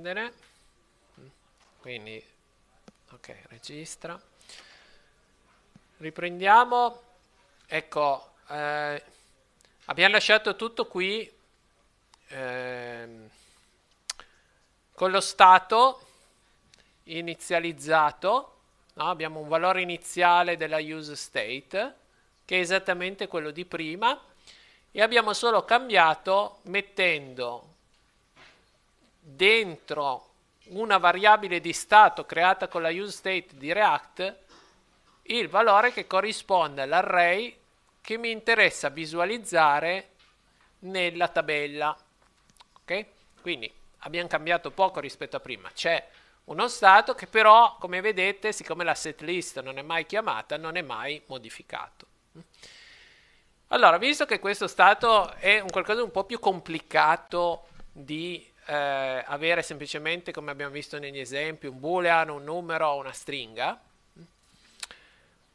prendere quindi ok registra riprendiamo ecco eh, abbiamo lasciato tutto qui eh, con lo stato inizializzato no? abbiamo un valore iniziale della use state che è esattamente quello di prima e abbiamo solo cambiato mettendo dentro una variabile di stato creata con la useState di React il valore che corrisponde all'array che mi interessa visualizzare nella tabella. Ok? Quindi abbiamo cambiato poco rispetto a prima. C'è uno stato che però, come vedete, siccome la setlist non è mai chiamata, non è mai modificato. Allora, visto che questo stato è un qualcosa un po' più complicato di eh, avere semplicemente, come abbiamo visto negli esempi, un boolean, un numero o una stringa.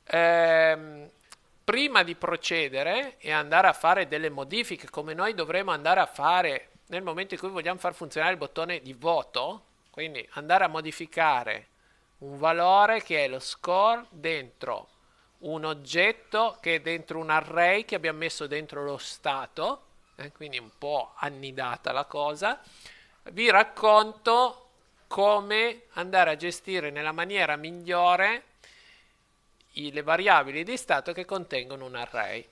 Eh, prima di procedere e andare a fare delle modifiche, come noi dovremo andare a fare nel momento in cui vogliamo far funzionare il bottone di voto, quindi andare a modificare un valore che è lo score dentro un oggetto che è dentro un array che abbiamo messo dentro lo stato, eh, quindi un po' annidata la cosa, vi racconto come andare a gestire nella maniera migliore le variabili di stato che contengono un array.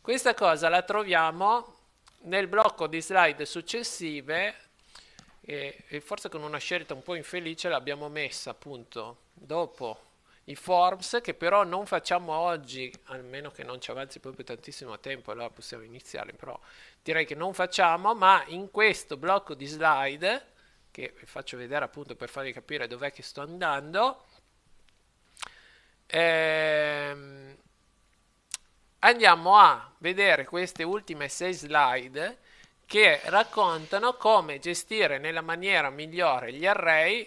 Questa cosa la troviamo nel blocco di slide successive e, e forse con una scelta un po' infelice l'abbiamo messa appunto dopo i forms che però non facciamo oggi, almeno che non ci avanzi proprio tantissimo tempo, allora possiamo iniziare, però direi che non facciamo, ma in questo blocco di slide, che vi faccio vedere appunto per farvi capire dov'è che sto andando, ehm, andiamo a vedere queste ultime sei slide che raccontano come gestire nella maniera migliore gli array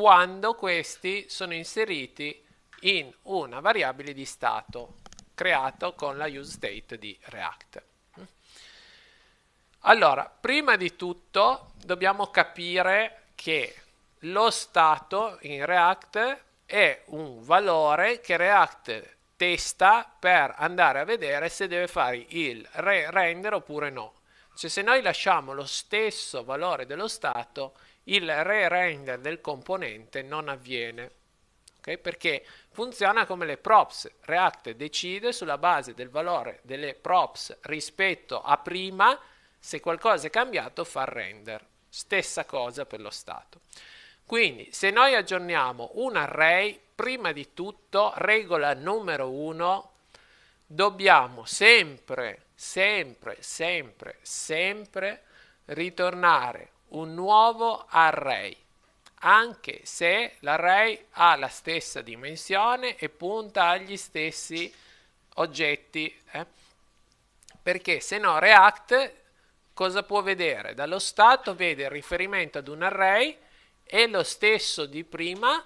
quando questi sono inseriti in una variabile di stato creato con la useState di React. Allora, prima di tutto dobbiamo capire che lo stato in React è un valore che React testa per andare a vedere se deve fare il re render oppure no. Cioè se noi lasciamo lo stesso valore dello stato il re-render del componente non avviene. Okay? Perché funziona come le props. React decide sulla base del valore delle props rispetto a prima, se qualcosa è cambiato fa render. Stessa cosa per lo stato. Quindi se noi aggiorniamo un array, prima di tutto, regola numero 1, dobbiamo sempre, sempre, sempre, sempre ritornare un nuovo array, anche se l'array ha la stessa dimensione e punta agli stessi oggetti. Eh? Perché se no React cosa può vedere? Dallo stato vede il riferimento ad un array e lo stesso di prima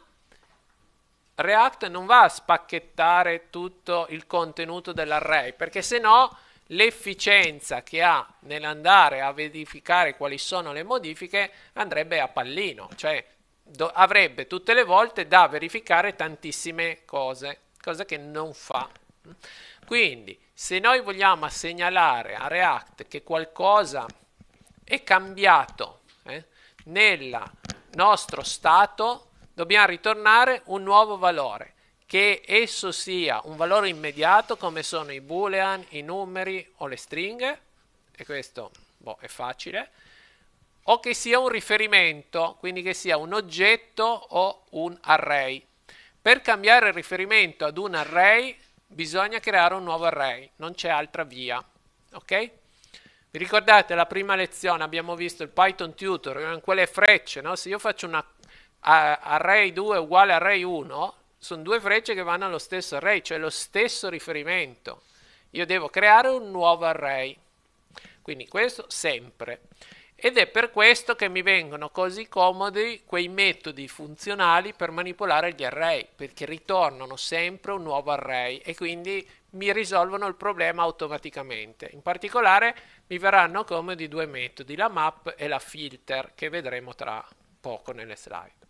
React non va a spacchettare tutto il contenuto dell'array perché se no l'efficienza che ha nell'andare a verificare quali sono le modifiche andrebbe a pallino, cioè do, avrebbe tutte le volte da verificare tantissime cose, cosa che non fa. Quindi, se noi vogliamo segnalare a React che qualcosa è cambiato eh, nel nostro stato, dobbiamo ritornare un nuovo valore che esso sia un valore immediato come sono i boolean, i numeri o le stringhe, e questo boh, è facile, o che sia un riferimento, quindi che sia un oggetto o un array. Per cambiare il riferimento ad un array bisogna creare un nuovo array, non c'è altra via, ok? Vi ricordate la prima lezione abbiamo visto il Python tutor con quelle frecce, no? Se io faccio un array 2 uguale array 1, sono due frecce che vanno allo stesso array, cioè lo stesso riferimento. Io devo creare un nuovo array. Quindi questo sempre. Ed è per questo che mi vengono così comodi quei metodi funzionali per manipolare gli array, perché ritornano sempre un nuovo array e quindi mi risolvono il problema automaticamente. In particolare mi verranno comodi due metodi, la map e la filter, che vedremo tra poco nelle slide.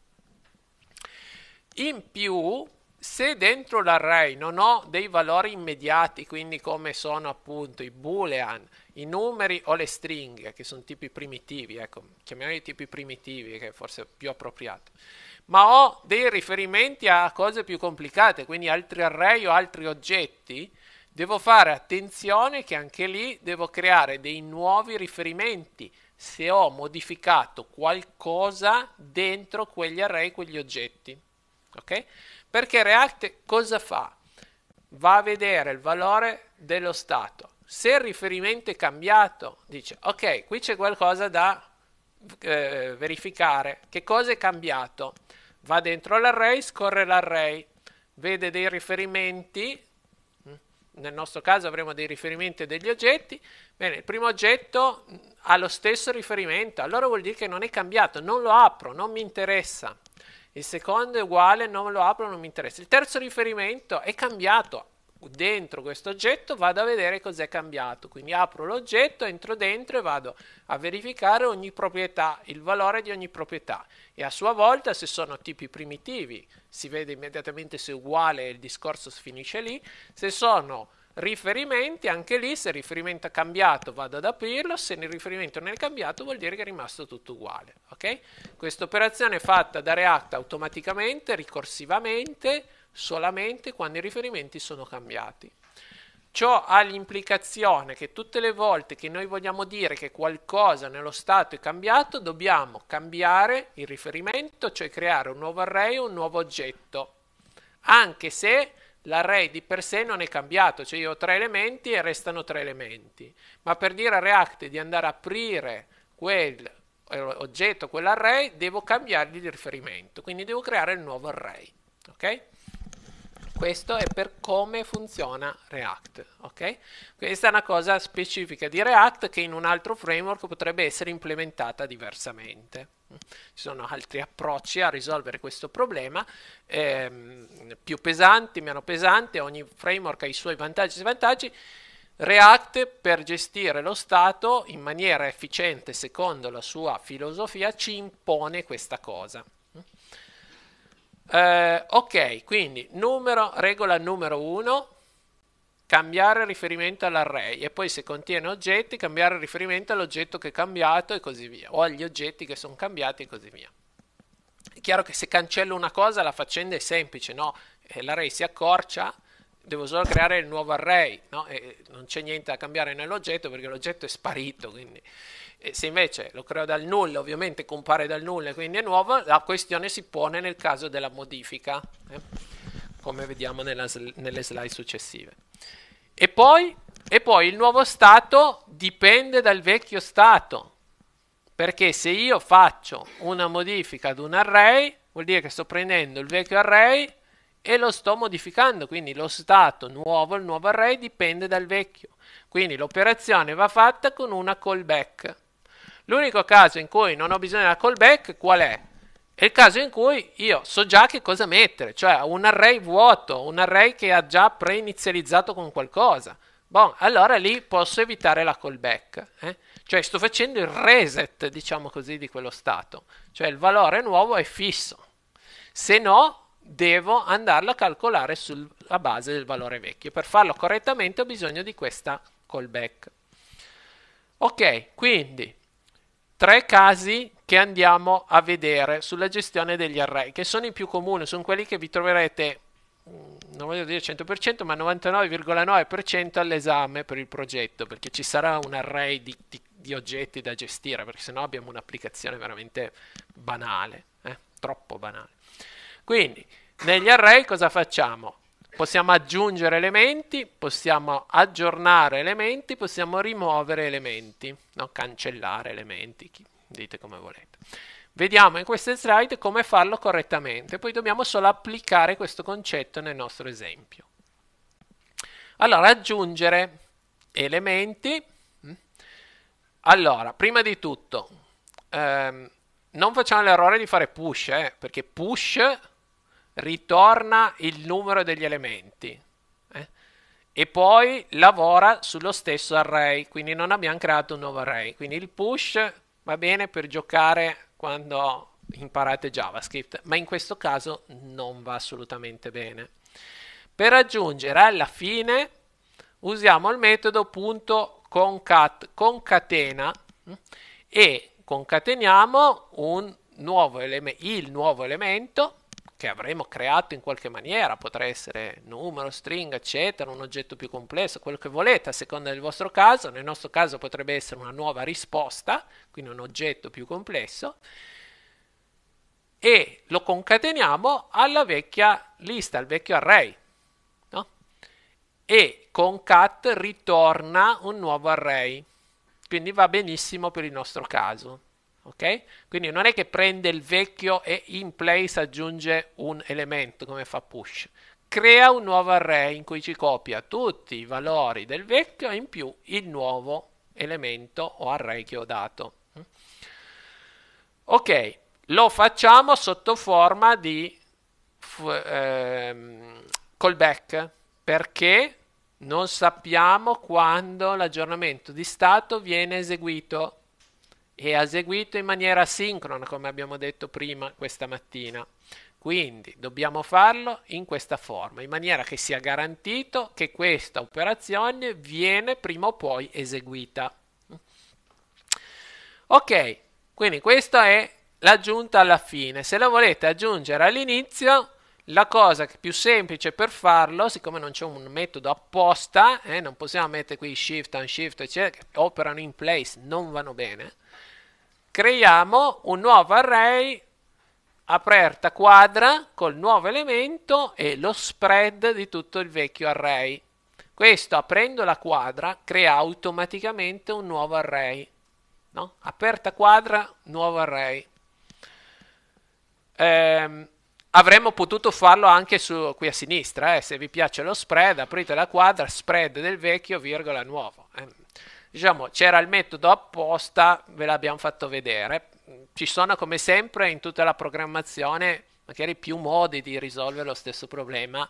In più, se dentro l'array non ho dei valori immediati, quindi come sono appunto i boolean, i numeri o le stringhe, che sono tipi primitivi, ecco, chiamiamoli tipi primitivi, che è forse più appropriato, ma ho dei riferimenti a cose più complicate, quindi altri array o altri oggetti, devo fare attenzione che anche lì devo creare dei nuovi riferimenti se ho modificato qualcosa dentro quegli array, quegli oggetti ok? Perché React cosa fa? Va a vedere il valore dello stato. Se il riferimento è cambiato, dice ok, qui c'è qualcosa da eh, verificare. Che cosa è cambiato? Va dentro l'array, scorre l'array, vede dei riferimenti, nel nostro caso avremo dei riferimenti e degli oggetti, bene, il primo oggetto ha lo stesso riferimento, allora vuol dire che non è cambiato, non lo apro, non mi interessa il secondo è uguale, non lo apro, non mi interessa. Il terzo riferimento è cambiato. Dentro questo oggetto vado a vedere cos'è cambiato. Quindi apro l'oggetto, entro dentro e vado a verificare ogni proprietà, il valore di ogni proprietà. E a sua volta, se sono tipi primitivi, si vede immediatamente se è uguale e il discorso finisce lì. Se sono riferimenti, anche lì se il riferimento è cambiato vado ad aprirlo, se il riferimento non è cambiato vuol dire che è rimasto tutto uguale. Okay? Questa operazione è fatta da React automaticamente, ricorsivamente, solamente quando i riferimenti sono cambiati. Ciò ha l'implicazione che tutte le volte che noi vogliamo dire che qualcosa nello stato è cambiato, dobbiamo cambiare il riferimento, cioè creare un nuovo array, o un nuovo oggetto, anche se l'array di per sé non è cambiato, cioè io ho tre elementi e restano tre elementi, ma per dire a React di andare a aprire quel eh, oggetto, quell'array, devo cambiargli il riferimento, quindi devo creare il nuovo array. ok? Questo è per come funziona React, ok? Questa è una cosa specifica di React che in un altro framework potrebbe essere implementata diversamente. Ci sono altri approcci a risolvere questo problema, ehm, più pesanti, meno pesanti, ogni framework ha i suoi vantaggi e svantaggi. React per gestire lo Stato in maniera efficiente secondo la sua filosofia ci impone questa cosa. Eh, ok, quindi numero, regola numero 1, cambiare riferimento all'array e poi se contiene oggetti cambiare riferimento all'oggetto che è cambiato e così via o agli oggetti che sono cambiati e così via. È chiaro che se cancello una cosa la faccenda è semplice, no? Eh, l'array si accorcia, devo solo creare il nuovo array, no? non c'è niente da cambiare nell'oggetto perché l'oggetto è sparito, quindi e se invece lo creo dal nulla, ovviamente compare dal nulla e quindi è nuovo, la questione si pone nel caso della modifica, eh? come vediamo nella, nelle slide successive. E poi, e poi il nuovo stato dipende dal vecchio stato, perché se io faccio una modifica ad un array, vuol dire che sto prendendo il vecchio array e lo sto modificando, quindi lo stato nuovo, il nuovo array dipende dal vecchio. Quindi l'operazione va fatta con una callback. L'unico caso in cui non ho bisogno della callback qual è? È il caso in cui io so già che cosa mettere, cioè un array vuoto, un array che ha già preinizializzato con qualcosa. Bon, allora lì posso evitare la callback, eh? cioè sto facendo il reset, diciamo così, di quello stato, cioè il valore nuovo è fisso, se no devo andarlo a calcolare sulla base del valore vecchio. Per farlo correttamente ho bisogno di questa callback. Ok, quindi tre casi che andiamo a vedere sulla gestione degli array, che sono i più comuni, sono quelli che vi troverete, mm, non voglio dire 100%, ma 99,9% all'esame per il progetto, perché ci sarà un array di, di, di oggetti da gestire, perché sennò abbiamo un'applicazione veramente banale, eh? troppo banale. Quindi, negli array cosa facciamo? possiamo aggiungere elementi, possiamo aggiornare elementi, possiamo rimuovere elementi, no? cancellare elementi, dite come volete. Vediamo in queste slide come farlo correttamente, poi dobbiamo solo applicare questo concetto nel nostro esempio. Allora, aggiungere elementi. Mm? Allora, prima di tutto, ehm, non facciamo l'errore di fare push, eh, perché push ritorna il numero degli elementi eh? e poi lavora sullo stesso array, quindi non abbiamo creato un nuovo array. Quindi il push va bene per giocare quando imparate JavaScript, ma in questo caso non va assolutamente bene. Per raggiungere alla fine usiamo il metodo punto concat, concatena eh? e concateniamo nuovo il nuovo elemento che avremo creato in qualche maniera, potrà essere numero, stringa, eccetera, un oggetto più complesso, quello che volete a seconda del vostro caso, nel nostro caso potrebbe essere una nuova risposta, quindi un oggetto più complesso, e lo concateniamo alla vecchia lista, al vecchio array, no? e con cat ritorna un nuovo array, quindi va benissimo per il nostro caso ok? Quindi non è che prende il vecchio e in place aggiunge un elemento come fa push. Crea un nuovo array in cui ci copia tutti i valori del vecchio e in più il nuovo elemento o array che ho dato. Ok, lo facciamo sotto forma di ehm, callback perché non sappiamo quando l'aggiornamento di stato viene eseguito e ha eseguito in maniera sincrona, come abbiamo detto prima questa mattina. Quindi dobbiamo farlo in questa forma, in maniera che sia garantito che questa operazione viene prima o poi eseguita. Ok, quindi questa è l'aggiunta alla fine. Se la volete aggiungere all'inizio, la cosa più semplice per farlo, siccome non c'è un metodo apposta, eh, non possiamo mettere qui shift, unshift, eccetera, che operano in place, non vanno bene, creiamo un nuovo array aperta quadra col nuovo elemento e lo spread di tutto il vecchio array. Questo aprendo la quadra crea automaticamente un nuovo array. No? Aperta quadra, nuovo array. Ehm, avremmo potuto farlo anche su, qui a sinistra, eh? se vi piace lo spread, aprite la quadra, spread del vecchio, virgola nuovo. Eh? diciamo c'era il metodo apposta, ve l'abbiamo fatto vedere. Ci sono come sempre in tutta la programmazione magari più modi di risolvere lo stesso problema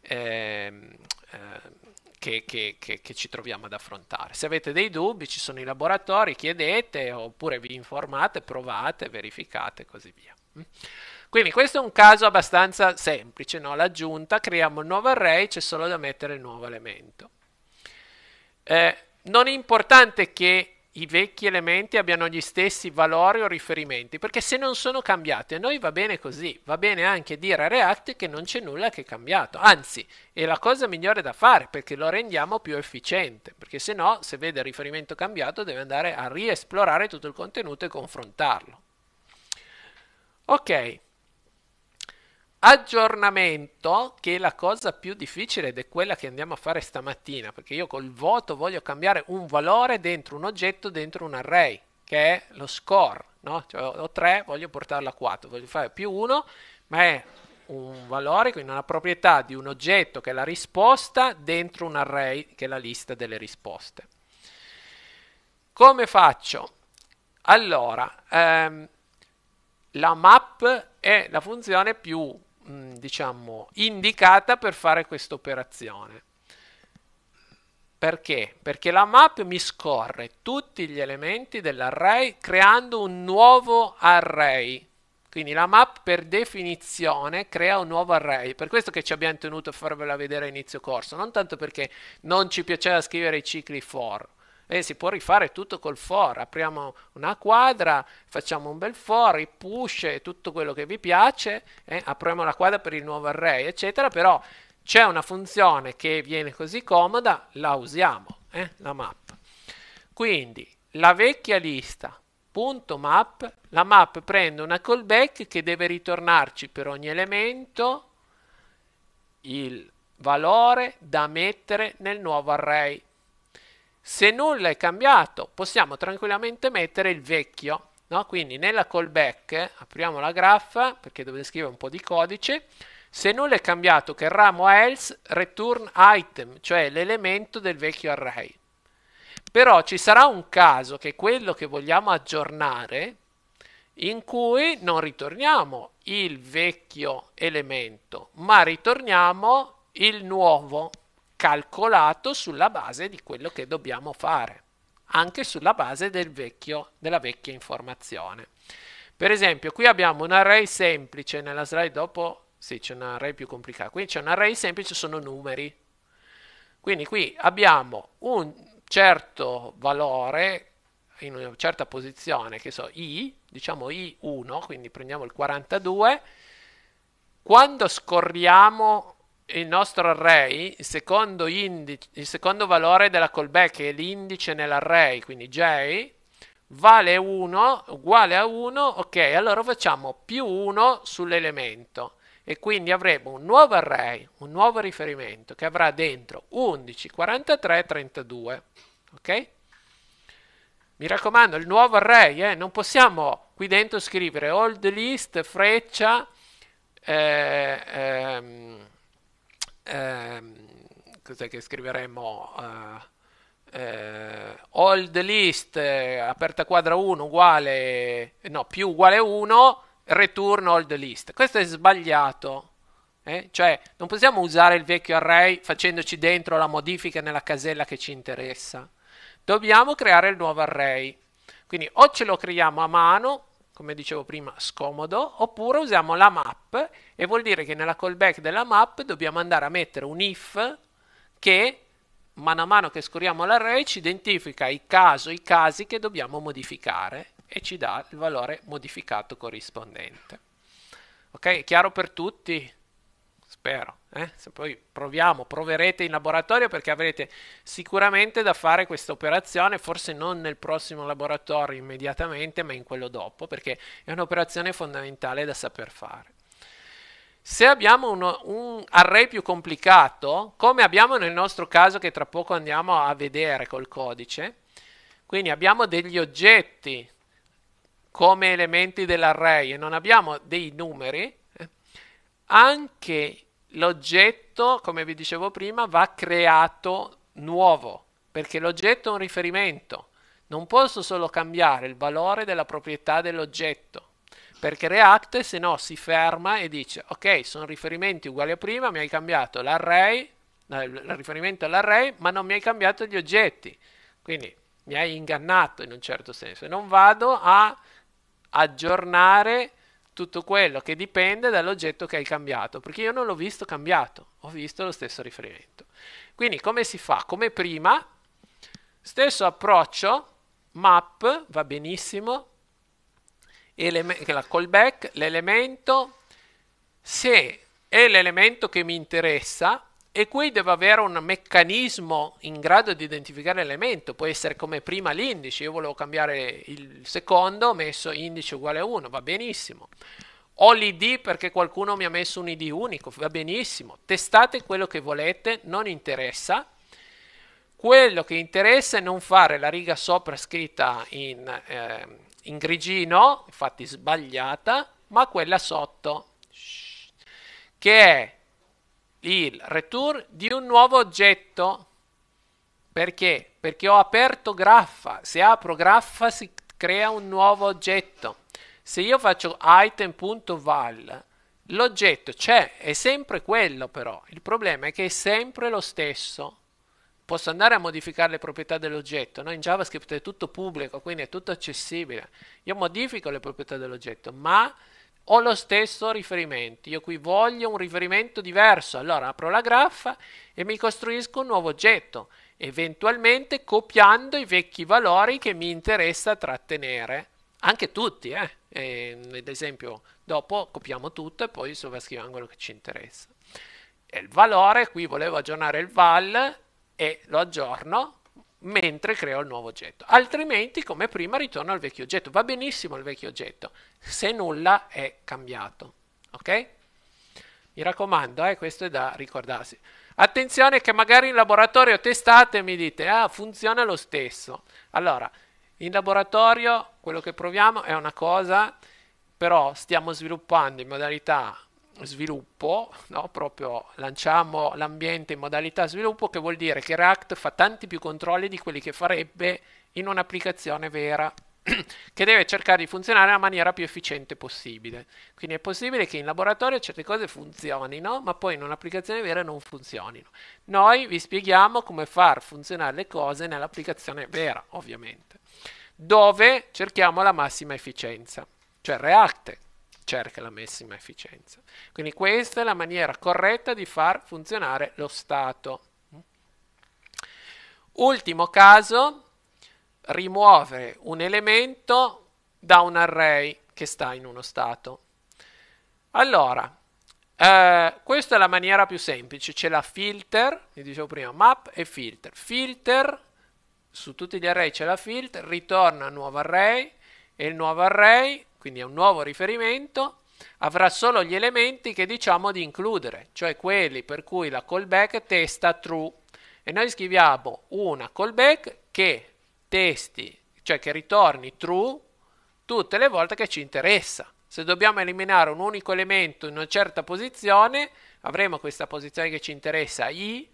ehm, eh, che, che, che, che, ci troviamo ad affrontare. Se avete dei dubbi ci sono i laboratori, chiedete oppure vi informate, provate, verificate e così via. Quindi questo è un caso abbastanza semplice, no? l'aggiunta, creiamo un nuovo array, c'è solo da mettere il nuovo elemento. Eh, non è importante che i vecchi elementi abbiano gli stessi valori o riferimenti, perché se non sono cambiati a noi va bene così, va bene anche dire a React che non c'è nulla che è cambiato, anzi è la cosa migliore da fare perché lo rendiamo più efficiente, perché se no se vede il riferimento cambiato deve andare a riesplorare tutto il contenuto e confrontarlo. Ok, aggiornamento, che è la cosa più difficile ed è quella che andiamo a fare stamattina, perché io col voto voglio cambiare un valore dentro un oggetto, dentro un array, che è lo score, no? Cioè, ho 3, voglio portarlo a 4, voglio fare più 1, ma è un valore, quindi una proprietà di un oggetto che è la risposta dentro un array che è la lista delle risposte. Come faccio? Allora, ehm, la map è la funzione più Mm, diciamo, indicata per fare questa operazione. Perché? Perché la map mi scorre tutti gli elementi dell'array creando un nuovo array. Quindi la map per definizione crea un nuovo array, per questo che ci abbiamo tenuto a farvela vedere a inizio corso, non tanto perché non ci piaceva scrivere i cicli for, eh, si può rifare tutto col for, apriamo una quadra, facciamo un bel for, i push, tutto quello che vi piace, eh, apriamo la quadra per il nuovo array, eccetera, però c'è una funzione che viene così comoda, la usiamo, eh, la map. Quindi la vecchia lista punto map, la map prende una callback che deve ritornarci per ogni elemento il valore da mettere nel nuovo array se nulla è cambiato, possiamo tranquillamente mettere il vecchio. No? Quindi nella callback apriamo la graffa perché dovete scrivere un po' di codice. Se nulla è cambiato che il ramo else return item, cioè l'elemento del vecchio array. Però ci sarà un caso che è quello che vogliamo aggiornare in cui non ritorniamo il vecchio elemento, ma ritorniamo il nuovo calcolato sulla base di quello che dobbiamo fare, anche sulla base del vecchio, della vecchia informazione. Per esempio, qui abbiamo un array semplice, nella slide dopo sì, c'è un array più complicato, qui c'è un array semplice, sono numeri. Quindi qui abbiamo un certo valore in una certa posizione, che so, i, diciamo i1, quindi prendiamo il 42, quando scorriamo il nostro array, il secondo, indice, il secondo valore della callback è l'indice nell'array, quindi j, vale 1 uguale a 1, ok, allora facciamo più 1 sull'elemento e quindi avremo un nuovo array, un nuovo riferimento che avrà dentro 11, 43, 32, ok? Mi raccomando, il nuovo array, eh, non possiamo qui dentro scrivere old list, freccia, eh, ehm, ehm, cos'è che scriveremo? Uh, eh, uh, eh, all the list eh, aperta quadra 1 uguale no più uguale 1 return all list questo è sbagliato eh? cioè non possiamo usare il vecchio array facendoci dentro la modifica nella casella che ci interessa dobbiamo creare il nuovo array quindi o ce lo creiamo a mano come dicevo prima, scomodo, oppure usiamo la map e vuol dire che nella callback della map dobbiamo andare a mettere un if che mano a mano che scorriamo l'array ci identifica i caso, i casi che dobbiamo modificare e ci dà il valore modificato corrispondente. Ok, è chiaro per tutti? spero. Eh? Se poi proviamo, proverete in laboratorio perché avrete sicuramente da fare questa operazione, forse non nel prossimo laboratorio immediatamente, ma in quello dopo, perché è un'operazione fondamentale da saper fare. Se abbiamo uno, un array più complicato, come abbiamo nel nostro caso che tra poco andiamo a vedere col codice, quindi abbiamo degli oggetti come elementi dell'array e non abbiamo dei numeri, eh, anche l'oggetto, come vi dicevo prima, va creato nuovo, perché l'oggetto è un riferimento. Non posso solo cambiare il valore della proprietà dell'oggetto, perché React se no si ferma e dice ok, sono riferimenti uguali a prima, mi hai cambiato l'array, eh, il riferimento all'array, ma non mi hai cambiato gli oggetti. Quindi mi hai ingannato in un certo senso e non vado a aggiornare tutto quello che dipende dall'oggetto che hai cambiato, perché io non l'ho visto cambiato, ho visto lo stesso riferimento. Quindi come si fa? Come prima, stesso approccio, map, va benissimo, la callback, l'elemento, se è l'elemento che mi interessa, e qui deve avere un meccanismo in grado di identificare l'elemento, può essere come prima l'indice, io volevo cambiare il secondo, ho messo indice uguale a 1, va benissimo. Ho l'id perché qualcuno mi ha messo un id unico, va benissimo. Testate quello che volete, non interessa. Quello che interessa è non fare la riga sopra scritta in, eh, in grigino, infatti sbagliata, ma quella sotto, che è il return di un nuovo oggetto. Perché? Perché ho aperto graffa. Se apro graffa si crea un nuovo oggetto. Se io faccio item.val, l'oggetto c'è, è sempre quello però. Il problema è che è sempre lo stesso. Posso andare a modificare le proprietà dell'oggetto. No? In JavaScript è tutto pubblico, quindi è tutto accessibile. Io modifico le proprietà dell'oggetto, ma ho lo stesso riferimento. Io qui voglio un riferimento diverso. Allora apro la graffa e mi costruisco un nuovo oggetto, eventualmente copiando i vecchi valori che mi interessa trattenere. Anche tutti, eh? E, eh, ad esempio, dopo copiamo tutto e poi sovrascriviamo quello che ci interessa. E il valore, qui volevo aggiornare il val e lo aggiorno mentre creo il nuovo oggetto. Altrimenti, come prima, ritorno al vecchio oggetto. Va benissimo il vecchio oggetto se nulla è cambiato. Ok? Mi raccomando, eh, questo è da ricordarsi. Attenzione che magari in laboratorio testate e mi dite, ah, funziona lo stesso. Allora, in laboratorio quello che proviamo è una cosa, però stiamo sviluppando in modalità sviluppo, no? proprio lanciamo l'ambiente in modalità sviluppo, che vuol dire che React fa tanti più controlli di quelli che farebbe in un'applicazione vera. che deve cercare di funzionare nella maniera più efficiente possibile. Quindi è possibile che in laboratorio certe cose funzionino, ma poi in un'applicazione vera non funzionino. Noi vi spieghiamo come far funzionare le cose nell'applicazione vera, ovviamente, dove cerchiamo la massima efficienza, cioè React cerca la massima efficienza. Quindi questa è la maniera corretta di far funzionare lo stato. Ultimo caso, rimuovere un elemento da un array che sta in uno stato. Allora, eh, questa è la maniera più semplice, c'è la filter, vi dicevo prima, map e filter. Filter, su tutti gli array c'è la filter, ritorna nuovo array e il nuovo array, quindi è un nuovo riferimento, avrà solo gli elementi che diciamo di includere, cioè quelli per cui la callback testa true. E noi scriviamo una callback che testi, cioè che ritorni true tutte le volte che ci interessa. Se dobbiamo eliminare un unico elemento in una certa posizione, avremo questa posizione che ci interessa i,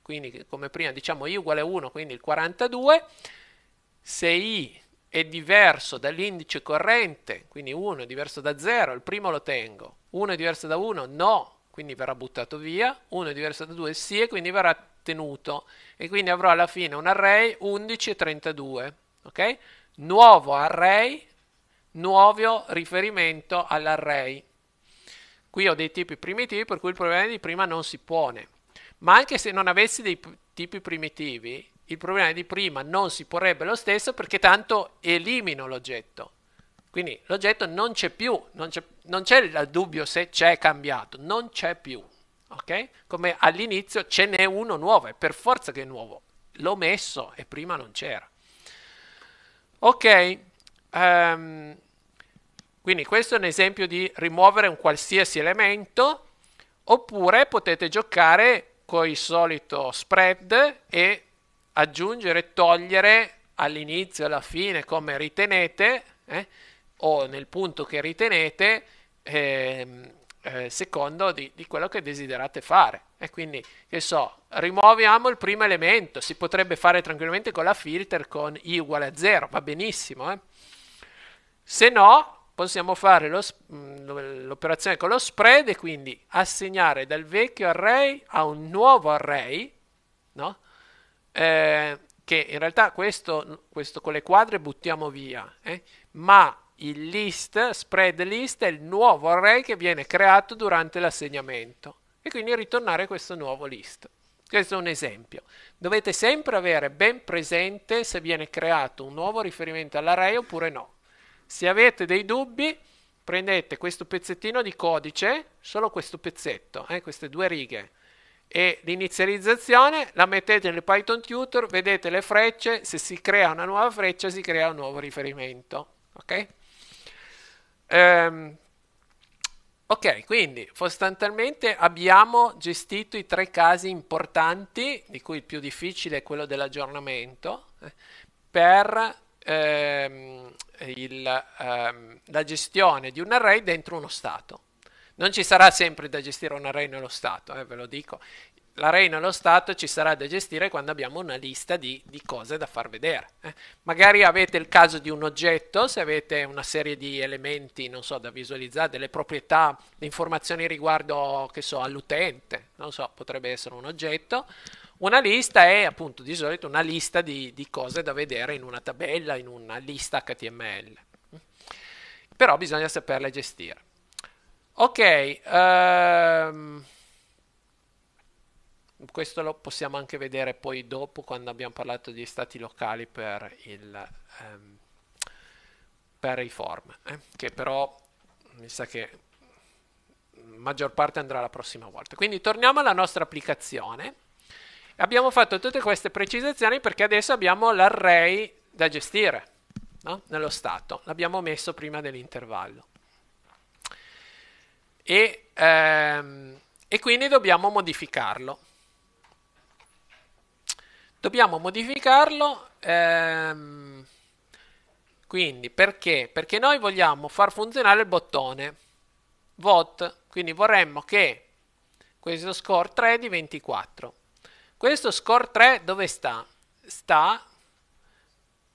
quindi come prima diciamo i uguale 1, quindi il 42. Se i è diverso dall'indice corrente, quindi 1 è diverso da 0, il primo lo tengo, 1 è diverso da 1, no, quindi verrà buttato via, 1 è diverso da 2, sì, e quindi verrà tenuto e quindi avrò alla fine un array 11 e 32, ok? Nuovo array, nuovo riferimento all'array. Qui ho dei tipi primitivi per cui il problema di prima non si pone. Ma anche se non avessi dei tipi primitivi, il problema di prima non si porrebbe lo stesso perché tanto elimino l'oggetto. Quindi l'oggetto non c'è più, non c'è, non c'è il dubbio se c'è cambiato, non c'è più ok? Come all'inizio ce n'è uno nuovo, è per forza che è nuovo. L'ho messo e prima non c'era. Ok, um, quindi questo è un esempio di rimuovere un qualsiasi elemento, oppure potete giocare con il solito spread e aggiungere togliere all'inizio, alla fine, come ritenete, eh, o nel punto che ritenete, eh, eh, secondo di, di, quello che desiderate fare. E quindi, che so, rimuoviamo il primo elemento, si potrebbe fare tranquillamente con la filter con i uguale a 0, va benissimo. Eh? Se no, possiamo fare mm, lo, l'operazione con lo spread e quindi assegnare dal vecchio array a un nuovo array, no? Eh, che in realtà questo, questo, con le quadre buttiamo via, eh? ma il list, spread list è il nuovo array che viene creato durante l'assegnamento e quindi ritornare questo nuovo list. Questo è un esempio. Dovete sempre avere ben presente se viene creato un nuovo riferimento all'array oppure no. Se avete dei dubbi, prendete questo pezzettino di codice, solo questo pezzetto, eh, queste due righe, e l'inizializzazione la mettete nel Python Tutor, vedete le frecce, se si crea una nuova freccia si crea un nuovo riferimento. Okay? Ehm, ok, quindi sostanzialmente abbiamo gestito i tre casi importanti, di cui il più difficile è quello dell'aggiornamento, eh, per ehm, il, ehm, la gestione di un array dentro uno stato. Non ci sarà sempre da gestire un array nello stato, eh, ve lo dico la Reina lo Stato ci sarà da gestire quando abbiamo una lista di, di cose da far vedere. Eh. Magari avete il caso di un oggetto, se avete una serie di elementi, non so, da visualizzare, delle proprietà, le informazioni riguardo, che so, all'utente, non so, potrebbe essere un oggetto. Una lista è appunto di solito una lista di, di cose da vedere in una tabella, in una lista HTML. Però bisogna saperle gestire. Ok. Um questo lo possiamo anche vedere poi dopo quando abbiamo parlato di stati locali per, il, ehm, per i form, eh? che però mi sa che maggior parte andrà la prossima volta. Quindi torniamo alla nostra applicazione. Abbiamo fatto tutte queste precisazioni perché adesso abbiamo l'array da gestire no? nello stato, l'abbiamo messo prima dell'intervallo. E, ehm, e quindi dobbiamo modificarlo dobbiamo modificarlo ehm, quindi perché? Perché noi vogliamo far funzionare il bottone vote quindi vorremmo che questo score 3 diventi 4. Questo score 3 dove sta? Sta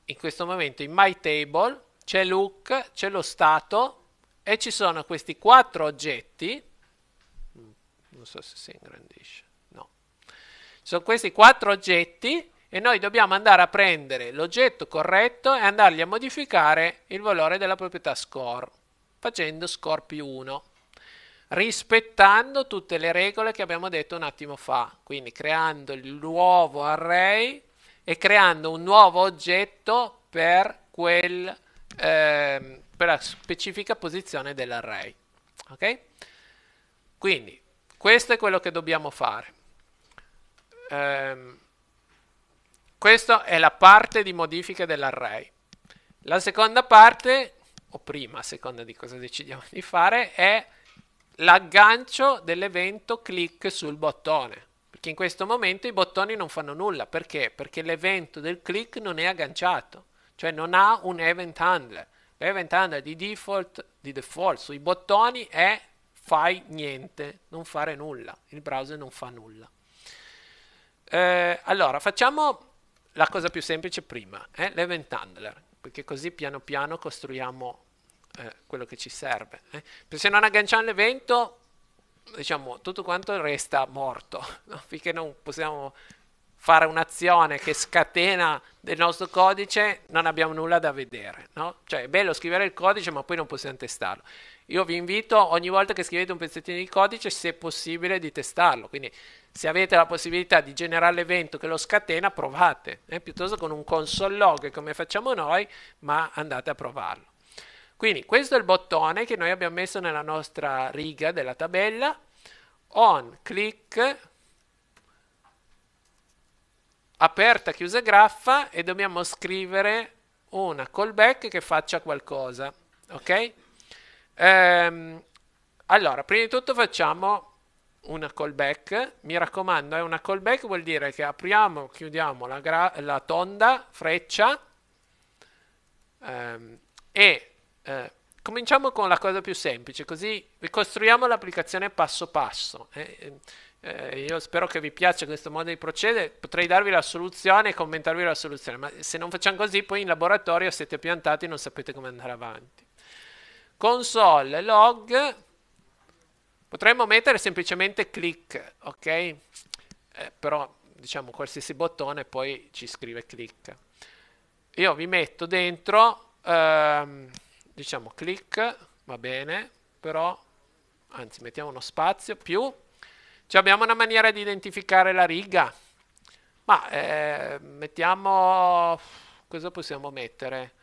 in questo momento in my table, c'è look, c'è lo stato e ci sono questi quattro oggetti. Mm, non so se si ingrandisce. Sono questi quattro oggetti e noi dobbiamo andare a prendere l'oggetto corretto e andargli a modificare il valore della proprietà score facendo score più 1 rispettando tutte le regole che abbiamo detto un attimo fa quindi creando il nuovo array e creando un nuovo oggetto per, quel, eh, per la specifica posizione dell'array ok quindi questo è quello che dobbiamo fare Ehm, questa è la parte di modifica dell'array. La seconda parte, o prima, a seconda di cosa decidiamo di fare, è l'aggancio dell'evento click sul bottone. Perché in questo momento i bottoni non fanno nulla. Perché? Perché l'evento del click non è agganciato, cioè non ha un event handler. L'event handler di default, di default sui bottoni è fai niente, non fare nulla. Il browser non fa nulla. Eh, allora, facciamo la cosa più semplice prima, eh? l'event handler, perché così piano piano costruiamo eh, quello che ci serve. Eh? se non agganciamo l'evento, diciamo, tutto quanto resta morto, no? finché non possiamo fare un'azione che scatena del nostro codice, non abbiamo nulla da vedere. No? Cioè, è bello scrivere il codice, ma poi non possiamo testarlo. Io vi invito ogni volta che scrivete un pezzettino di codice, se possibile, di testarlo. Quindi se avete la possibilità di generare l'evento che lo scatena, provate, eh? piuttosto con un console log come facciamo noi, ma andate a provarlo. Quindi questo è il bottone che noi abbiamo messo nella nostra riga della tabella, on click, aperta, chiusa graffa e dobbiamo scrivere una callback che faccia qualcosa, ok? Ehm, allora, prima di tutto facciamo una callback. Mi raccomando, è eh, una callback vuol dire che apriamo, chiudiamo la, gra- la tonda, freccia ehm, e eh, cominciamo con la cosa più semplice, così ricostruiamo l'applicazione passo passo. Eh, eh, eh io spero che vi piaccia questo modo di procedere, potrei darvi la soluzione e commentarvi la soluzione, ma se non facciamo così poi in laboratorio siete piantati e non sapete come andare avanti. Console log Potremmo mettere semplicemente click, ok? Eh, però diciamo qualsiasi bottone poi ci scrive click. Io vi metto dentro, ehm, diciamo click, va bene, però, anzi mettiamo uno spazio, più, cioè abbiamo una maniera di identificare la riga, ma eh, mettiamo, cosa possiamo mettere?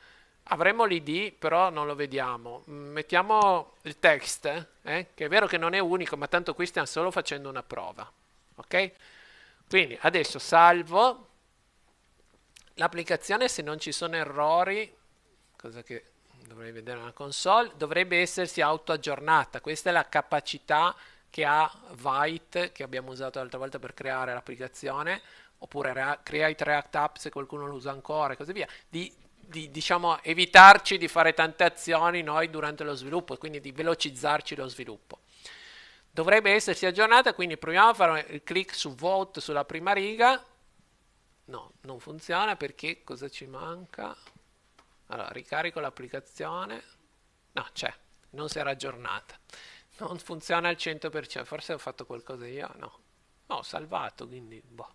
avremo l'ID, però non lo vediamo. Mm, mettiamo il text, eh? che è vero che non è unico, ma tanto qui stiamo solo facendo una prova. Ok? Quindi adesso salvo l'applicazione, se non ci sono errori, cosa che dovrei vedere nella console, dovrebbe essersi autoaggiornata. Questa è la capacità che ha Vite, che abbiamo usato l'altra volta per creare l'applicazione, oppure Create React App se qualcuno lo usa ancora e così via, di di diciamo, evitarci di fare tante azioni noi durante lo sviluppo, quindi di velocizzarci lo sviluppo. Dovrebbe essersi aggiornata, quindi proviamo a fare il clic su vote sulla prima riga. No, non funziona perché cosa ci manca? Allora, ricarico l'applicazione. No, c'è, non si era aggiornata. Non funziona al 100%, forse ho fatto qualcosa io, no. No, oh, ho salvato, quindi boh.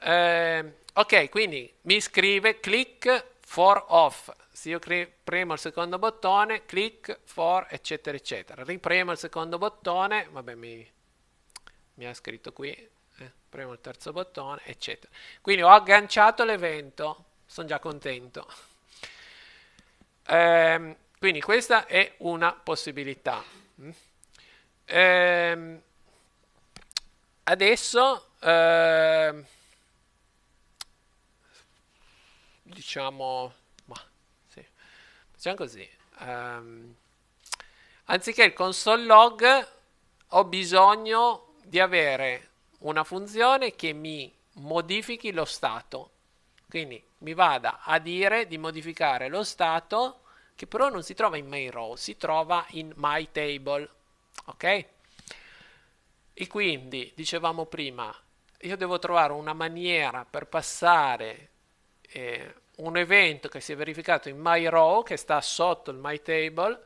Eh, Ok, quindi mi scrive click for off. Se io premo il secondo bottone, click for eccetera eccetera. Ripremo il secondo bottone, vabbè mi, mi ha scritto qui, eh, premo il terzo bottone eccetera. Quindi ho agganciato l'evento, sono già contento. Ehm, quindi questa è una possibilità. Mm? Ehm, adesso... Eh, diciamo, ma sì, facciamo così. Um, anziché il console log, ho bisogno di avere una funzione che mi modifichi lo stato. Quindi mi vada a dire di modificare lo stato che però non si trova in main row, si trova in my table. Ok? E quindi, dicevamo prima, io devo trovare una maniera per passare eh, un evento che si è verificato in MyRow, che sta sotto il MyTable,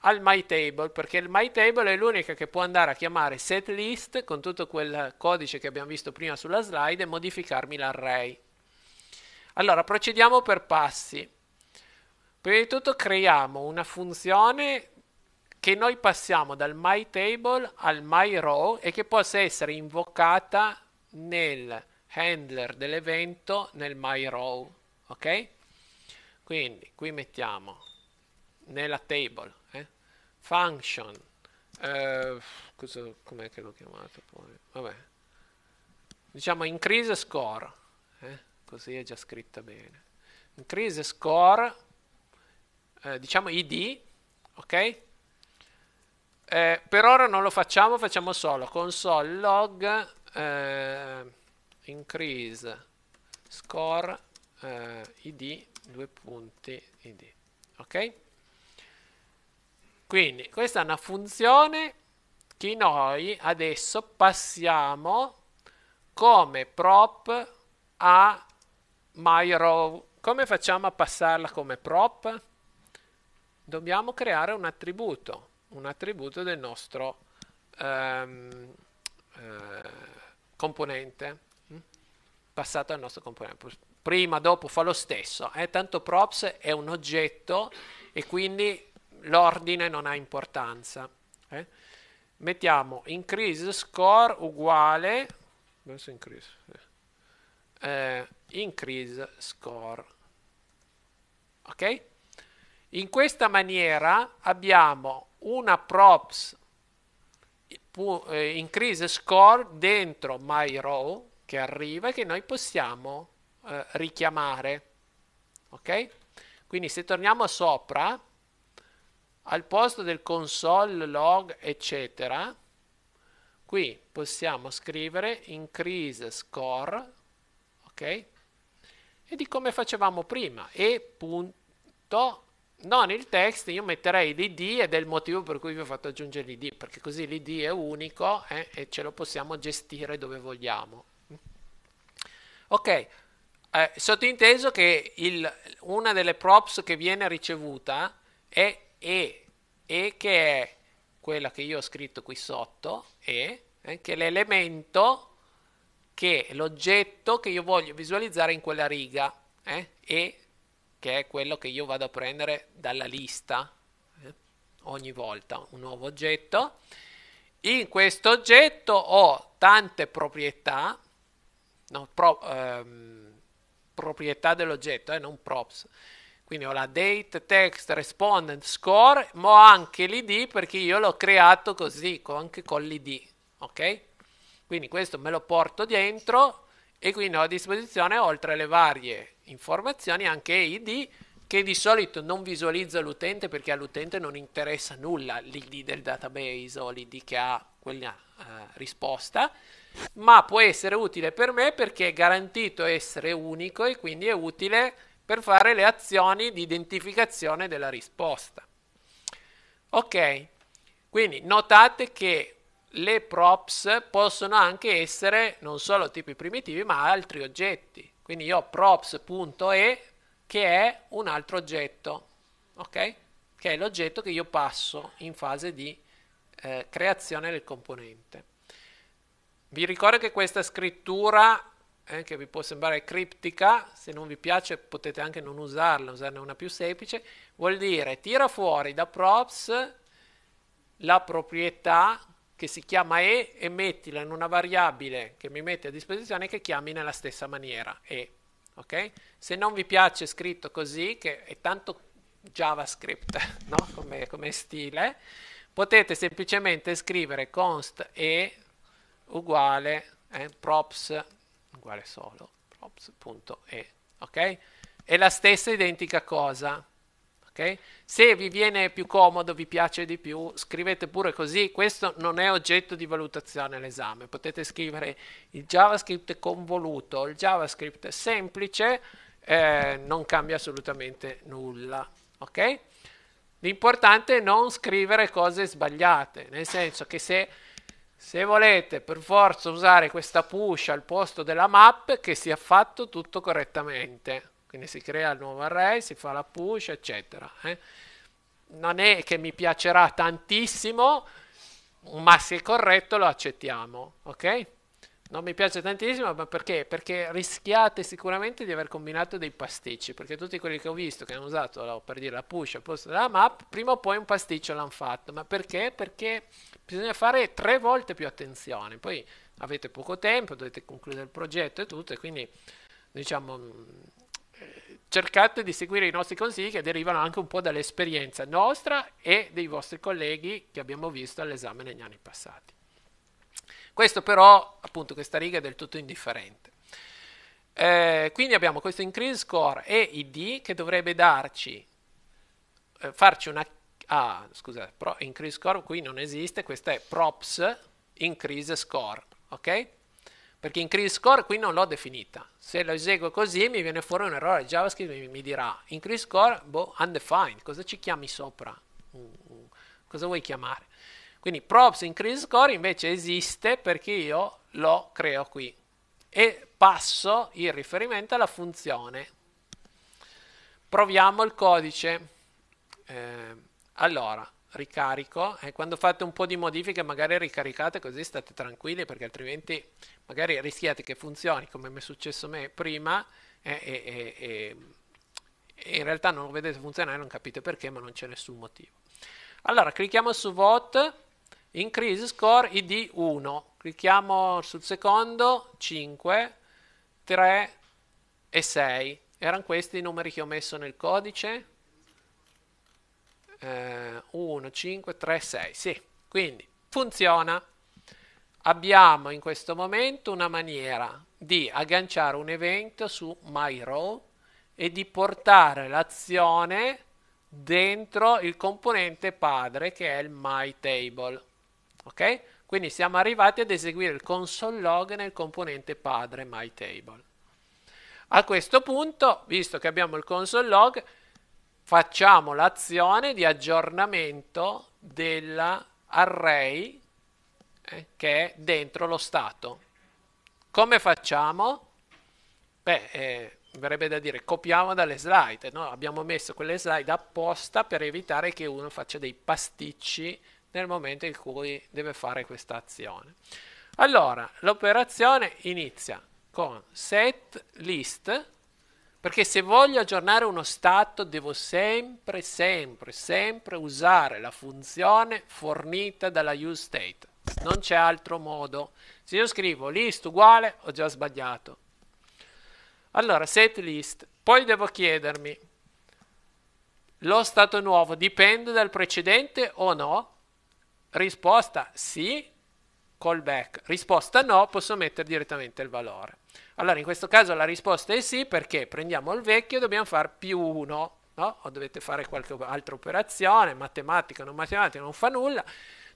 al MyTable, perché il MyTable è l'unica che può andare a chiamare setList con tutto quel codice che abbiamo visto prima sulla slide e modificarmi l'array. Allora, procediamo per passi. Prima di tutto creiamo una funzione che noi passiamo dal MyTable al MyRow e che possa essere invocata nel handler dell'evento nel myRow, ok? Quindi qui mettiamo nella table eh, function, eh, com'è che l'ho chiamato poi? Vabbè, diciamo increase score, eh, così è già scritta bene. Increase score, eh, diciamo id, ok? Eh, per ora non lo facciamo, facciamo solo console log eh, increase score eh, id due punti id ok quindi questa è una funzione che noi adesso passiamo come prop a myRow come facciamo a passarla come prop dobbiamo creare un attributo un attributo del nostro um, uh, componente passato al nostro componente. Prima, dopo fa lo stesso, eh? tanto props è un oggetto e quindi l'ordine non ha importanza. Eh? Mettiamo increase score uguale, increase, eh, eh, increase score. Ok? In questa maniera abbiamo una props eh, increase score dentro my row che arriva e che noi possiamo eh, richiamare. Ok? Quindi se torniamo sopra, al posto del console log eccetera, qui possiamo scrivere increase score, ok? E di come facevamo prima, e punto, non il text, io metterei l'id ed è il motivo per cui vi ho fatto aggiungere l'id, perché così l'id è unico eh, e ce lo possiamo gestire dove vogliamo. Ok, eh, sottinteso che il, una delle props che viene ricevuta è E, E che è quella che io ho scritto qui sotto, E, eh, che è l'elemento che è l'oggetto che io voglio visualizzare in quella riga, eh, E che è quello che io vado a prendere dalla lista eh, ogni volta, un nuovo oggetto. In questo oggetto ho tante proprietà no, pro, ehm, proprietà dell'oggetto, eh, non props. Quindi ho la date, text, respondent, score, ma ho anche l'id perché io l'ho creato così, anche con l'id, ok? Quindi questo me lo porto dentro e quindi ho a disposizione, oltre alle varie informazioni, anche id che di solito non visualizza l'utente perché all'utente non interessa nulla l'id del database o l'id che ha quella eh, risposta, ma può essere utile per me perché è garantito essere unico e quindi è utile per fare le azioni di identificazione della risposta. Ok, quindi notate che le props possono anche essere non solo tipi primitivi ma altri oggetti. Quindi io ho props.e che è un altro oggetto, ok? Che è l'oggetto che io passo in fase di eh, creazione del componente. Vi ricordo che questa scrittura, eh, che vi può sembrare criptica, se non vi piace potete anche non usarla, usarne una più semplice, vuol dire tira fuori da props la proprietà che si chiama e e mettila in una variabile che mi mette a disposizione che chiami nella stessa maniera e. Okay? Se non vi piace scritto così, che è tanto JavaScript no? come, come stile, potete semplicemente scrivere const e uguale eh, props uguale solo props.e ok è la stessa identica cosa ok se vi viene più comodo vi piace di più scrivete pure così questo non è oggetto di valutazione all'esame potete scrivere il javascript convoluto il javascript semplice eh, non cambia assolutamente nulla ok l'importante è non scrivere cose sbagliate nel senso che se se volete per forza usare questa push al posto della map che sia fatto tutto correttamente quindi si crea il nuovo array si fa la push eccetera eh. non è che mi piacerà tantissimo ma se è corretto lo accettiamo ok non mi piace tantissimo, ma perché? Perché rischiate sicuramente di aver combinato dei pasticci, perché tutti quelli che ho visto che hanno usato la, per dire la push al posto della map, prima o poi un pasticcio l'hanno fatto. Ma perché? Perché bisogna fare tre volte più attenzione. Poi avete poco tempo, dovete concludere il progetto e tutto, e quindi diciamo mm, eh, cercate di seguire i nostri consigli che derivano anche un po' dall'esperienza nostra e dei vostri colleghi che abbiamo visto all'esame negli anni passati. Questo però, appunto, questa riga è del tutto indifferente. Eh, quindi abbiamo questo increase score e id che dovrebbe darci, eh, farci una... Ah, scusate, pro, increase score qui non esiste, questa è props increase score, ok? Perché increase score qui non l'ho definita. Se lo eseguo così mi viene fuori un errore JavaScript mi, mi dirà increase score, boh, undefined, cosa ci chiami sopra? Mm, mm, cosa vuoi chiamare? Quindi props increase score invece esiste perché io lo creo qui e passo il riferimento alla funzione. Proviamo il codice. Eh, allora, ricarico e eh, quando fate un po' di modifiche magari ricaricate così state tranquilli perché altrimenti magari rischiate che funzioni come mi è successo a me prima eh, e, e, e, e in realtà non lo vedete funzionare, non capite perché ma non c'è nessun motivo. Allora, clicchiamo su vote in score id 1 clicchiamo sul secondo 5 3 e 6 erano questi i numeri che ho messo nel codice 1 5 3 6 sì quindi funziona abbiamo in questo momento una maniera di agganciare un evento su myRow e di portare l'azione dentro il componente padre che è il myTable ok? Quindi siamo arrivati ad eseguire il console log nel componente padre myTable. A questo punto, visto che abbiamo il console log, facciamo l'azione di aggiornamento dell'array eh, che è dentro lo stato. Come facciamo? Beh, eh, verrebbe da dire copiamo dalle slide, no? abbiamo messo quelle slide apposta per evitare che uno faccia dei pasticci nel momento in cui deve fare questa azione. Allora, l'operazione inizia con set list, perché se voglio aggiornare uno stato devo sempre, sempre, sempre usare la funzione fornita dalla useState. Non c'è altro modo. Se io scrivo list uguale ho già sbagliato. Allora, set list. Poi devo chiedermi, lo stato nuovo dipende dal precedente o no? Risposta sì, callback. Risposta no, posso mettere direttamente il valore. Allora in questo caso la risposta è sì perché prendiamo il vecchio e dobbiamo fare più 1, no? o dovete fare qualche altra operazione, matematica, non matematica, non fa nulla.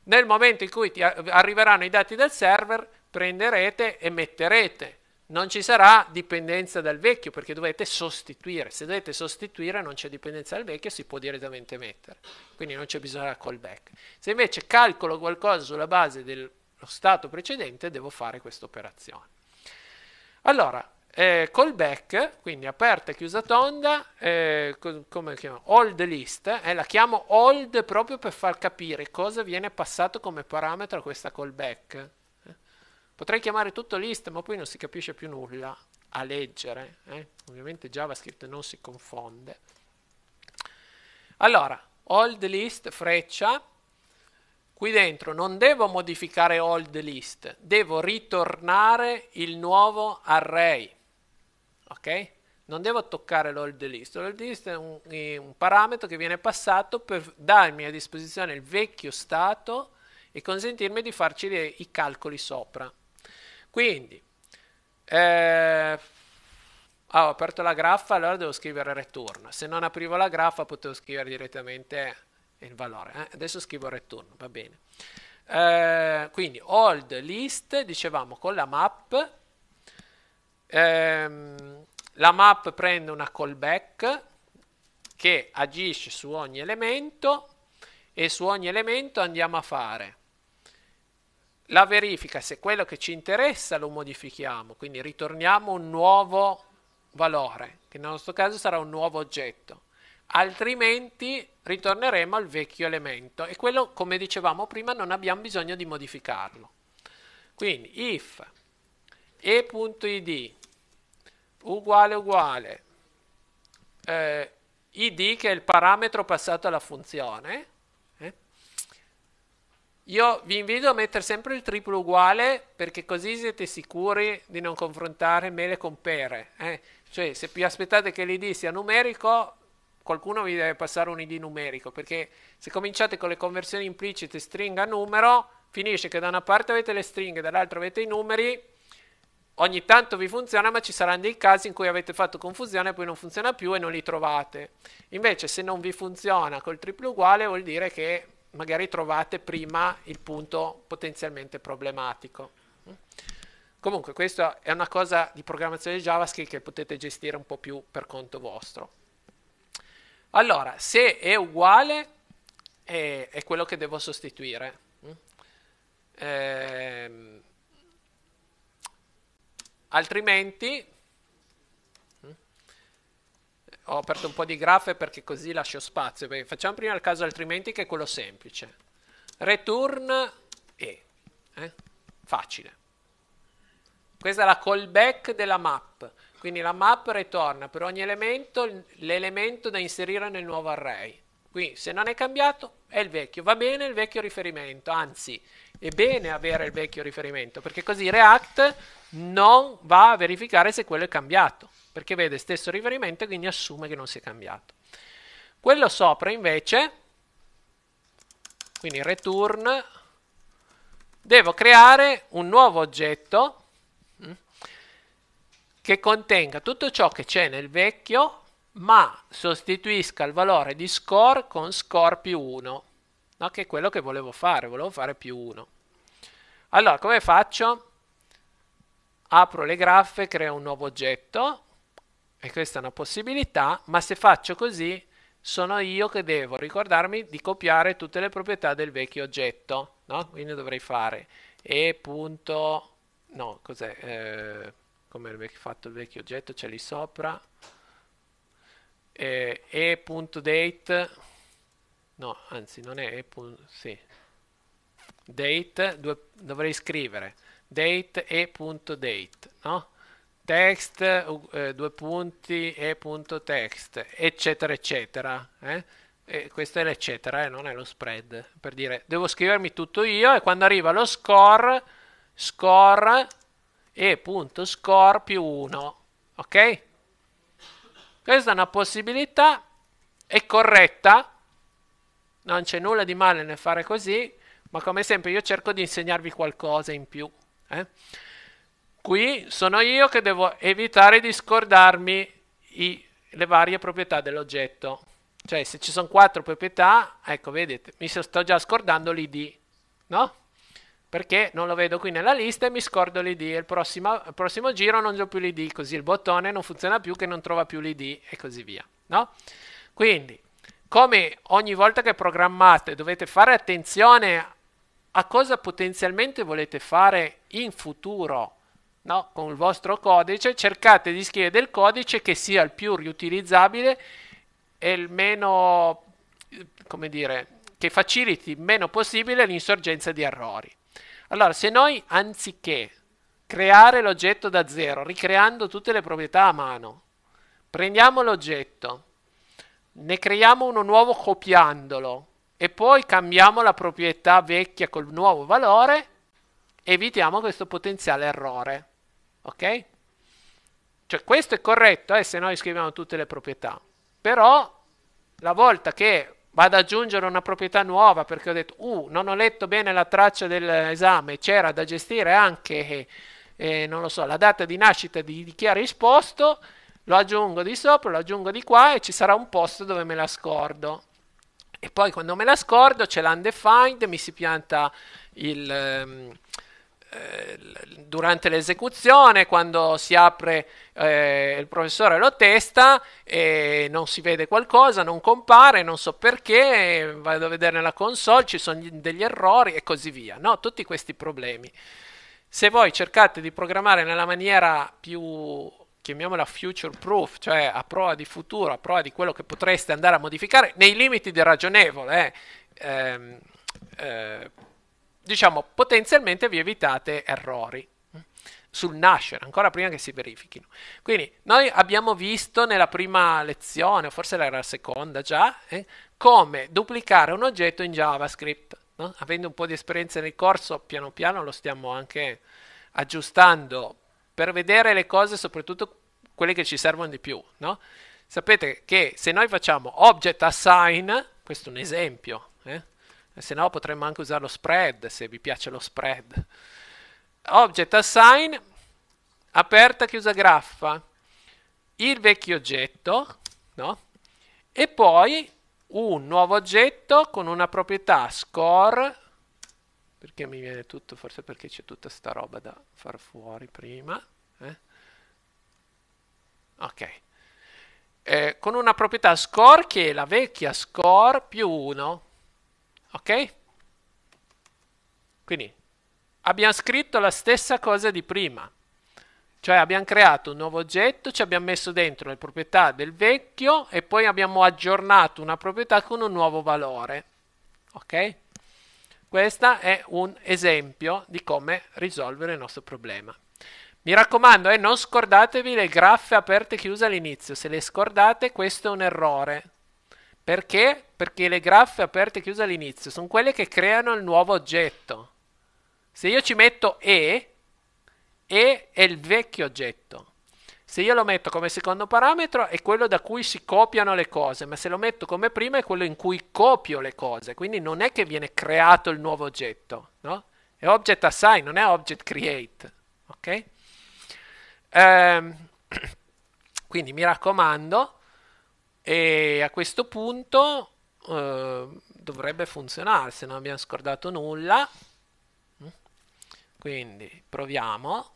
Nel momento in cui arriveranno i dati del server prenderete e metterete non ci sarà dipendenza dal vecchio perché dovete sostituire. Se dovete sostituire non c'è dipendenza dal vecchio, si può direttamente mettere. Quindi non c'è bisogno del callback. Se invece calcolo qualcosa sulla base dello stato precedente, devo fare questa operazione. Allora, eh, callback, quindi aperta e chiusa tonda, eh, come chiamo? Hold list, eh, la chiamo hold proprio per far capire cosa viene passato come parametro a questa callback Potrei chiamare tutto list, ma poi non si capisce più nulla a leggere. Eh? Ovviamente JavaScript non si confonde. Allora, old list, freccia. Qui dentro non devo modificare old list, devo ritornare il nuovo array. Ok? Non devo toccare l'old list. L'old list è un, è un parametro che viene passato per darmi a disposizione il vecchio stato e consentirmi di farci i calcoli sopra. Quindi, eh, ah, ho aperto la graffa, allora devo scrivere return. Se non aprivo la graffa potevo scrivere direttamente il valore. Eh? Adesso scrivo return, va bene. Eh, quindi hold list, dicevamo con la map. Ehm, la map prende una callback che agisce su ogni elemento e su ogni elemento andiamo a fare la verifica se quello che ci interessa lo modifichiamo, quindi ritorniamo un nuovo valore, che nel nostro caso sarà un nuovo oggetto, altrimenti ritorneremo al vecchio elemento e quello, come dicevamo prima, non abbiamo bisogno di modificarlo. Quindi if e.id uguale uguale eh, id che è il parametro passato alla funzione io vi invito a mettere sempre il triplo uguale perché così siete sicuri di non confrontare mele con pere. Eh? Cioè, se vi aspettate che l'id sia numerico, qualcuno vi deve passare un id numerico perché se cominciate con le conversioni implicite stringa numero, finisce che da una parte avete le stringhe, dall'altra avete i numeri. Ogni tanto vi funziona, ma ci saranno dei casi in cui avete fatto confusione e poi non funziona più e non li trovate. Invece, se non vi funziona col triplo uguale, vuol dire che magari trovate prima il punto potenzialmente problematico. Comunque questa è una cosa di programmazione JavaScript che potete gestire un po' più per conto vostro. Allora, se è uguale è, è quello che devo sostituire. Eh, altrimenti ho aperto un po' di graffe perché così lascio spazio. Perché facciamo prima il caso altrimenti che è quello semplice. Return e. Eh? Facile. Questa è la callback della map. Quindi la map ritorna per ogni elemento l'elemento da inserire nel nuovo array. Qui se non è cambiato è il vecchio, va bene il vecchio riferimento, anzi è bene avere il vecchio riferimento perché così React non va a verificare se quello è cambiato perché vede stesso riferimento e quindi assume che non si è cambiato. Quello sopra invece, quindi return, devo creare un nuovo oggetto mm, che contenga tutto ciò che c'è nel vecchio ma sostituisca il valore di score con score più 1 no? che è quello che volevo fare volevo fare più 1 allora come faccio? apro le graffe creo un nuovo oggetto e questa è una possibilità, ma se faccio così sono io che devo ricordarmi di copiare tutte le proprietà del vecchio oggetto, no? Quindi dovrei fare e punto, no, cos'è, eh, come è fatto il vecchio oggetto, c'è lì sopra, eh, e.date, no, anzi non è e. sì, date, due, dovrei scrivere date e.date, no? text, eh, due punti, e.text, eccetera, eccetera. Eh? E questo è l'eccetera, eh, non è lo spread, per dire devo scrivermi tutto io e quando arriva lo score, score e.score più 1, ok? Questa è una possibilità, è corretta, non c'è nulla di male nel fare così, ma come sempre io cerco di insegnarvi qualcosa in più. Eh? Qui sono io che devo evitare di scordarmi i, le varie proprietà dell'oggetto. Cioè, se ci sono quattro proprietà, ecco, vedete, mi sto già scordando l'id, no? Perché non lo vedo qui nella lista e mi scordo l'id. Il prossimo, il prossimo giro non ho più l'id, così il bottone non funziona più che non trova più l'id e così via, no? Quindi, come ogni volta che programmate dovete fare attenzione a cosa potenzialmente volete fare in futuro no? con il vostro codice, cercate di scrivere del codice che sia il più riutilizzabile e il meno, come dire, che faciliti il meno possibile l'insorgenza di errori. Allora, se noi anziché creare l'oggetto da zero, ricreando tutte le proprietà a mano, prendiamo l'oggetto, ne creiamo uno nuovo copiandolo e poi cambiamo la proprietà vecchia col nuovo valore, evitiamo questo potenziale errore. Ok? Cioè questo è corretto, eh, se noi scriviamo tutte le proprietà. Però la volta che vado ad aggiungere una proprietà nuova perché ho detto, uh, non ho letto bene la traccia dell'esame, c'era da gestire anche, eh, eh, non lo so, la data di nascita di, di chi ha risposto, lo aggiungo di sopra, lo aggiungo di qua e ci sarà un posto dove me la scordo. E poi quando me la scordo c'è l'undefined, mi si pianta il... Um, eh, durante l'esecuzione, quando si apre eh, il professore lo testa e non si vede qualcosa, non compare, non so perché, vado a vedere nella console, ci sono degli errori e così via. No? Tutti questi problemi. Se voi cercate di programmare nella maniera più chiamiamola future proof, cioè a prova di futuro, a prova di quello che potreste andare a modificare nei limiti del ragionevole, eh, ehm, eh, diciamo, potenzialmente vi evitate errori mm, sul nascere, ancora prima che si verifichino. Quindi noi abbiamo visto nella prima lezione, forse era la seconda già, eh, come duplicare un oggetto in JavaScript. No? Avendo un po' di esperienza nel corso, piano piano lo stiamo anche aggiustando per vedere le cose, soprattutto quelle che ci servono di più. No? Sapete che se noi facciamo object assign, questo è un esempio, eh, se no potremmo anche usare lo spread se vi piace lo spread. Object assign, aperta, chiusa graffa, il vecchio oggetto, no? E poi un nuovo oggetto con una proprietà score, perché mi viene tutto, forse perché c'è tutta sta roba da far fuori prima. Eh? Ok. Eh, con una proprietà score che è la vecchia score più 1 Ok? Quindi abbiamo scritto la stessa cosa di prima. Cioè abbiamo creato un nuovo oggetto, ci abbiamo messo dentro le proprietà del vecchio e poi abbiamo aggiornato una proprietà con un nuovo valore. Ok? Questo è un esempio di come risolvere il nostro problema. Mi raccomando, eh, non scordatevi le graffe aperte e chiuse all'inizio. Se le scordate, questo è un errore. Perché perché le graffe aperte e chiuse all'inizio sono quelle che creano il nuovo oggetto. Se io ci metto E, E è il vecchio oggetto. Se io lo metto come secondo parametro è quello da cui si copiano le cose, ma se lo metto come prima è quello in cui copio le cose, quindi non è che viene creato il nuovo oggetto, no? È object assign, non è object create, ok? Ehm, quindi mi raccomando, e a questo punto eh, dovrebbe funzionare se non abbiamo scordato nulla quindi proviamo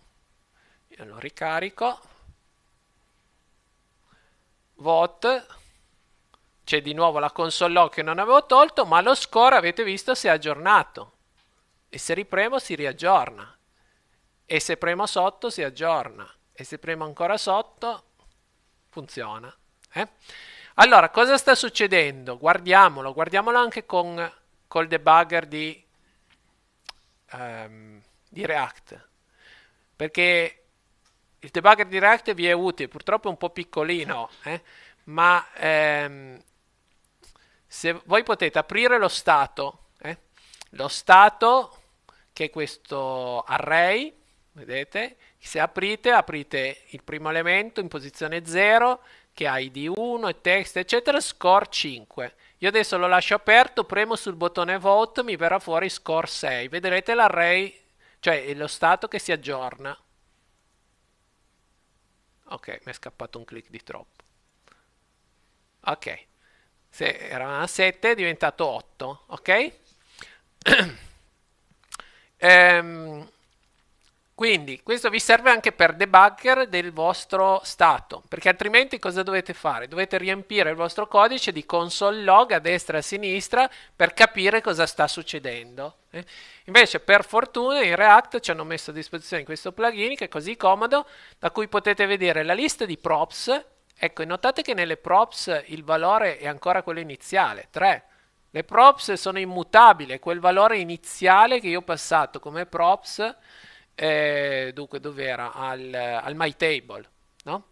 io lo ricarico vot c'è di nuovo la console log che non avevo tolto ma lo score avete visto si è aggiornato e se ripremo si riaggiorna e se premo sotto si aggiorna e se premo ancora sotto funziona eh? Allora, cosa sta succedendo? Guardiamolo, guardiamolo anche con col debugger di, um, di React, perché il debugger di React vi è utile, purtroppo è un po' piccolino, eh? ma ehm, se voi potete aprire lo stato, eh? lo stato che è questo array, vedete, se aprite, aprite il primo elemento in posizione 0, che ha ID1 e text eccetera, score 5. Io adesso lo lascio aperto, premo sul bottone vote, mi verrà fuori score 6. Vedrete l'array, cioè lo stato che si aggiorna. Ok, mi è scappato un clic di troppo. Ok, se era a 7 è diventato 8, ok? ehm, quindi questo vi serve anche per debugger del vostro stato, perché altrimenti cosa dovete fare? Dovete riempire il vostro codice di console log a destra e a sinistra per capire cosa sta succedendo. Eh? Invece per fortuna in React ci hanno messo a disposizione questo plugin che è così comodo, da cui potete vedere la lista di props. Ecco, notate che nelle props il valore è ancora quello iniziale, 3. Le props sono immutabili, quel valore iniziale che io ho passato come props eh, dunque dov'era? Al, al my table, no?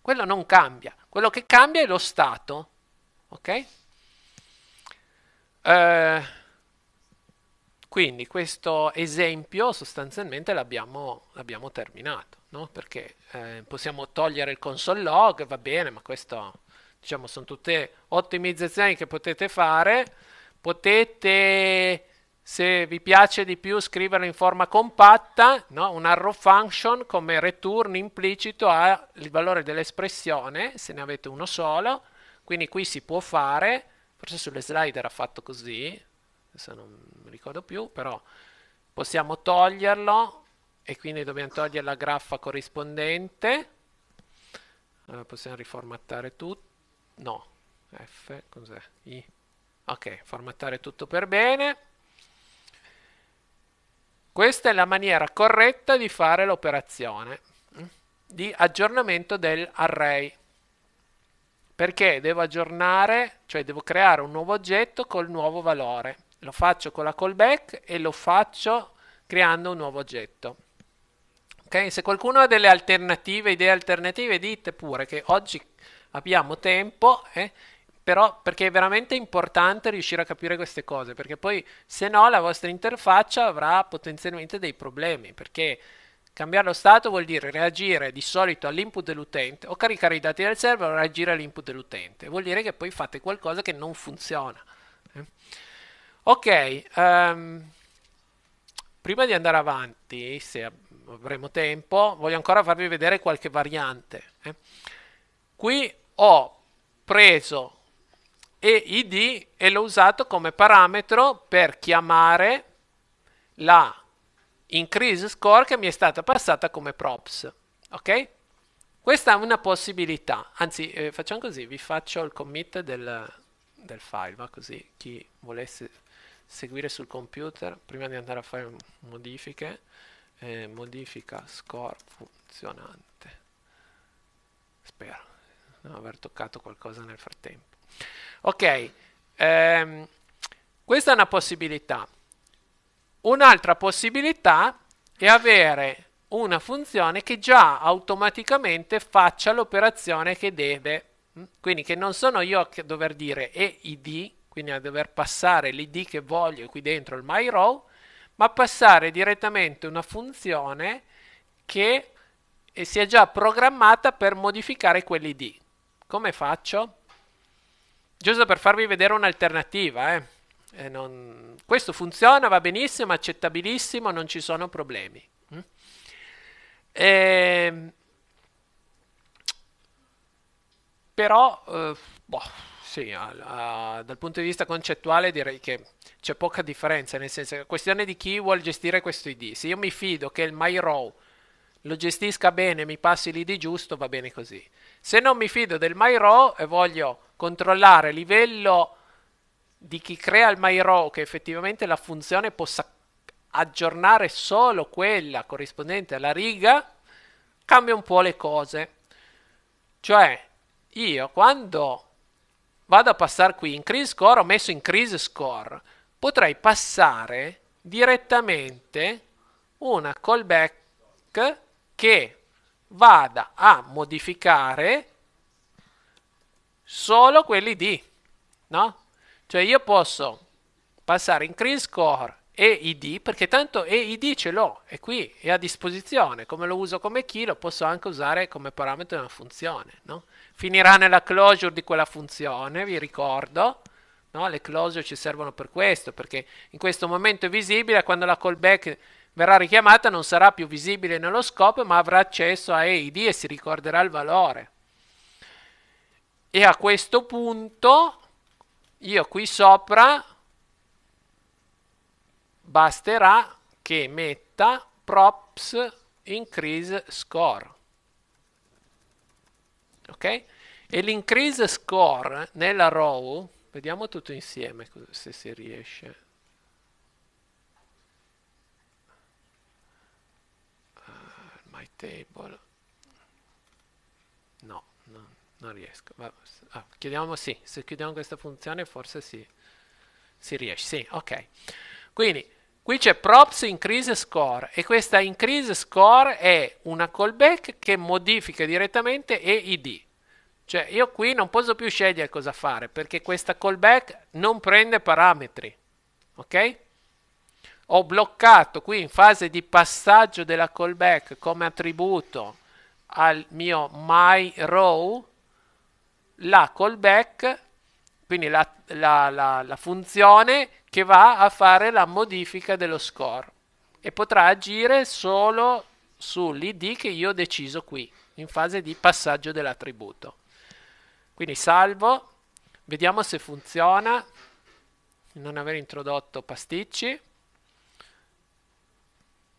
Quello non cambia, quello che cambia è lo stato, ok? Eh, quindi questo esempio sostanzialmente l'abbiamo, l'abbiamo terminato, no? Perché eh, possiamo togliere il console log, va bene, ma questo diciamo sono tutte ottimizzazioni che potete fare, potete se vi piace di più scriverlo in forma compatta, no? un arrow function come return implicito ha il valore dell'espressione, se ne avete uno solo, quindi qui si può fare, forse sulle slide era fatto così, adesso non mi ricordo più, però possiamo toglierlo e quindi dobbiamo togliere la graffa corrispondente, allora, possiamo riformattare tutto, no, F, cos'è? I, ok, formattare tutto per bene. Questa è la maniera corretta di fare l'operazione mm, di aggiornamento dell'array. Perché devo aggiornare, cioè devo creare un nuovo oggetto col nuovo valore. Lo faccio con la callback e lo faccio creando un nuovo oggetto. Okay? Se qualcuno ha delle alternative, idee alternative, dite pure che oggi abbiamo tempo eh, però perché è veramente importante riuscire a capire queste cose, perché poi se no la vostra interfaccia avrà potenzialmente dei problemi, perché cambiare lo stato vuol dire reagire di solito all'input dell'utente o caricare i dati del server o reagire all'input dell'utente, vuol dire che poi fate qualcosa che non funziona. Eh. Ok, um, prima di andare avanti, se avremo tempo, voglio ancora farvi vedere qualche variante. Eh. Qui ho preso e id e l'ho usato come parametro per chiamare la increase score che mi è stata passata come props. Ok? Questa è una possibilità. Anzi, eh, facciamo così, vi faccio il commit del, del file, va così chi volesse seguire sul computer prima di andare a fare modifiche, eh, modifica score funzionante. Spero di non aver toccato qualcosa nel frattempo. Ok, ehm, questa è una possibilità. Un'altra possibilità è avere una funzione che già automaticamente faccia l'operazione che deve, mm? quindi che non sono io a dover dire EID, quindi a dover passare l'ID che voglio qui dentro il myRow, ma passare direttamente una funzione che eh, sia già programmata per modificare quell'ID. Come faccio? giusto per farvi vedere un'alternativa. Eh. Eh, non... Questo funziona, va benissimo, accettabilissimo, non ci sono problemi. Mm? E... Ehm, però, eh, boh, sì, a, a, dal punto di vista concettuale direi che c'è poca differenza, nel senso che è questione di chi vuole gestire questo ID. Se io mi fido che il MyRow lo gestisca bene, mi passi l'ID giusto, va bene così. Se non mi fido del MyRaw e voglio controllare il livello di chi crea il MyRaw che effettivamente la funzione possa aggiornare solo quella corrispondente alla riga, cambia un po' le cose. Cioè, io quando vado a passare qui in crease score, ho messo in crease score, potrei passare direttamente una callback che vada a modificare solo quelli di, no? Cioè io posso passare in clean score e id, perché tanto e id ce l'ho, è qui, è a disposizione, come lo uso come key lo posso anche usare come parametro di una funzione, no? Finirà nella closure di quella funzione, vi ricordo, no? Le closure ci servono per questo, perché in questo momento è visibile, quando la callback verrà richiamata non sarà più visibile nello scopo ma avrà accesso a AID e si ricorderà il valore. E a questo punto io qui sopra basterà che metta props increase score. Ok? E l'increase score nella row, vediamo tutto insieme se si riesce. table no, no non riesco ah, chiudiamo sì se chiudiamo questa funzione forse si, si riesce sì ok quindi qui c'è props increase score e questa increase score è una callback che modifica direttamente EID cioè io qui non posso più scegliere cosa fare perché questa callback non prende parametri ok ho bloccato qui in fase di passaggio della callback come attributo al mio my row la callback quindi la, la, la, la, funzione che va a fare la modifica dello score e potrà agire solo sull'id che io ho deciso qui in fase di passaggio dell'attributo quindi salvo vediamo se funziona non aver introdotto pasticci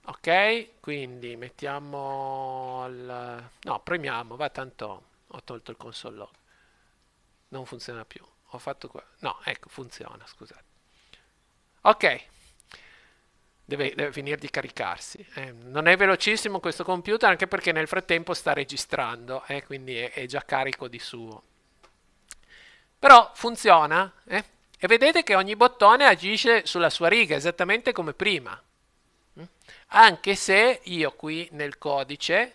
ok quindi mettiamo il no premiamo va tanto ho tolto il console log non funziona più ho fatto qua no ecco funziona scusate ok deve, deve finire di caricarsi eh, non è velocissimo questo computer anche perché nel frattempo sta registrando eh, quindi è, è, già carico di suo però funziona eh? e vedete che ogni bottone agisce sulla sua riga esattamente come prima anche se io qui nel codice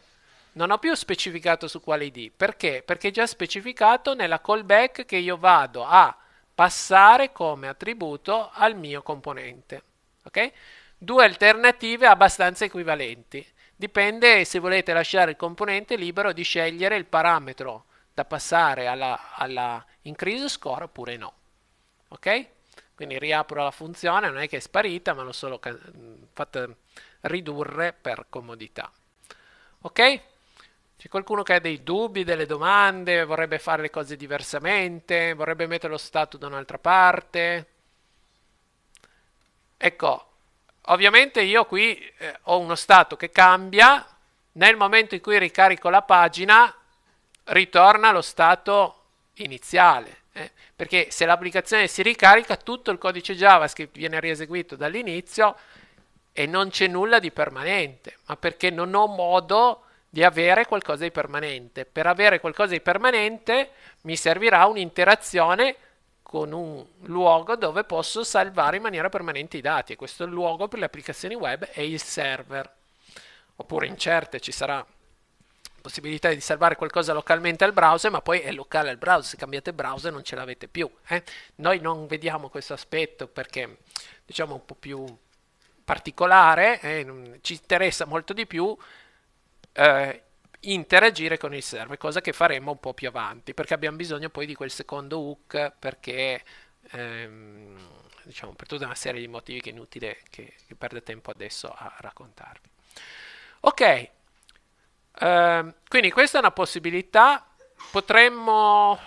non ho più specificato su quale ID, perché? Perché è già specificato nella callback che io vado a passare come attributo al mio componente. Okay? Due alternative abbastanza equivalenti. Dipende se volete lasciare il componente libero di scegliere il parametro da passare alla, alla in score oppure no. Okay? Quindi riapro la funzione, non è che è sparita, ma l'ho solo mm, fatta ridurre per comodità. Ok? C'è qualcuno che ha dei dubbi, delle domande, vorrebbe fare le cose diversamente, vorrebbe mettere lo stato da un'altra parte? Ecco, ovviamente io qui eh, ho uno stato che cambia, nel momento in cui ricarico la pagina ritorna lo stato iniziale. Eh, perché se l'applicazione si ricarica tutto il codice JavaScript viene rieseguito dall'inizio e non c'è nulla di permanente, ma perché non ho modo di avere qualcosa di permanente. Per avere qualcosa di permanente mi servirà un'interazione con un luogo dove posso salvare in maniera permanente i dati e questo luogo per le applicazioni web è il server. Oppure in certe ci sarà possibilità di salvare qualcosa localmente al browser, ma poi è locale al browser, se cambiate browser non ce l'avete più. Eh? Noi non vediamo questo aspetto perché diciamo un po' più particolare, eh? ci interessa molto di più eh, interagire con il server, cosa che faremo un po' più avanti, perché abbiamo bisogno poi di quel secondo hook, perché ehm, diciamo per tutta una serie di motivi che è inutile che, che perda tempo adesso a raccontarvi. Ok, Ehm, quindi questa è una possibilità. Potremmo,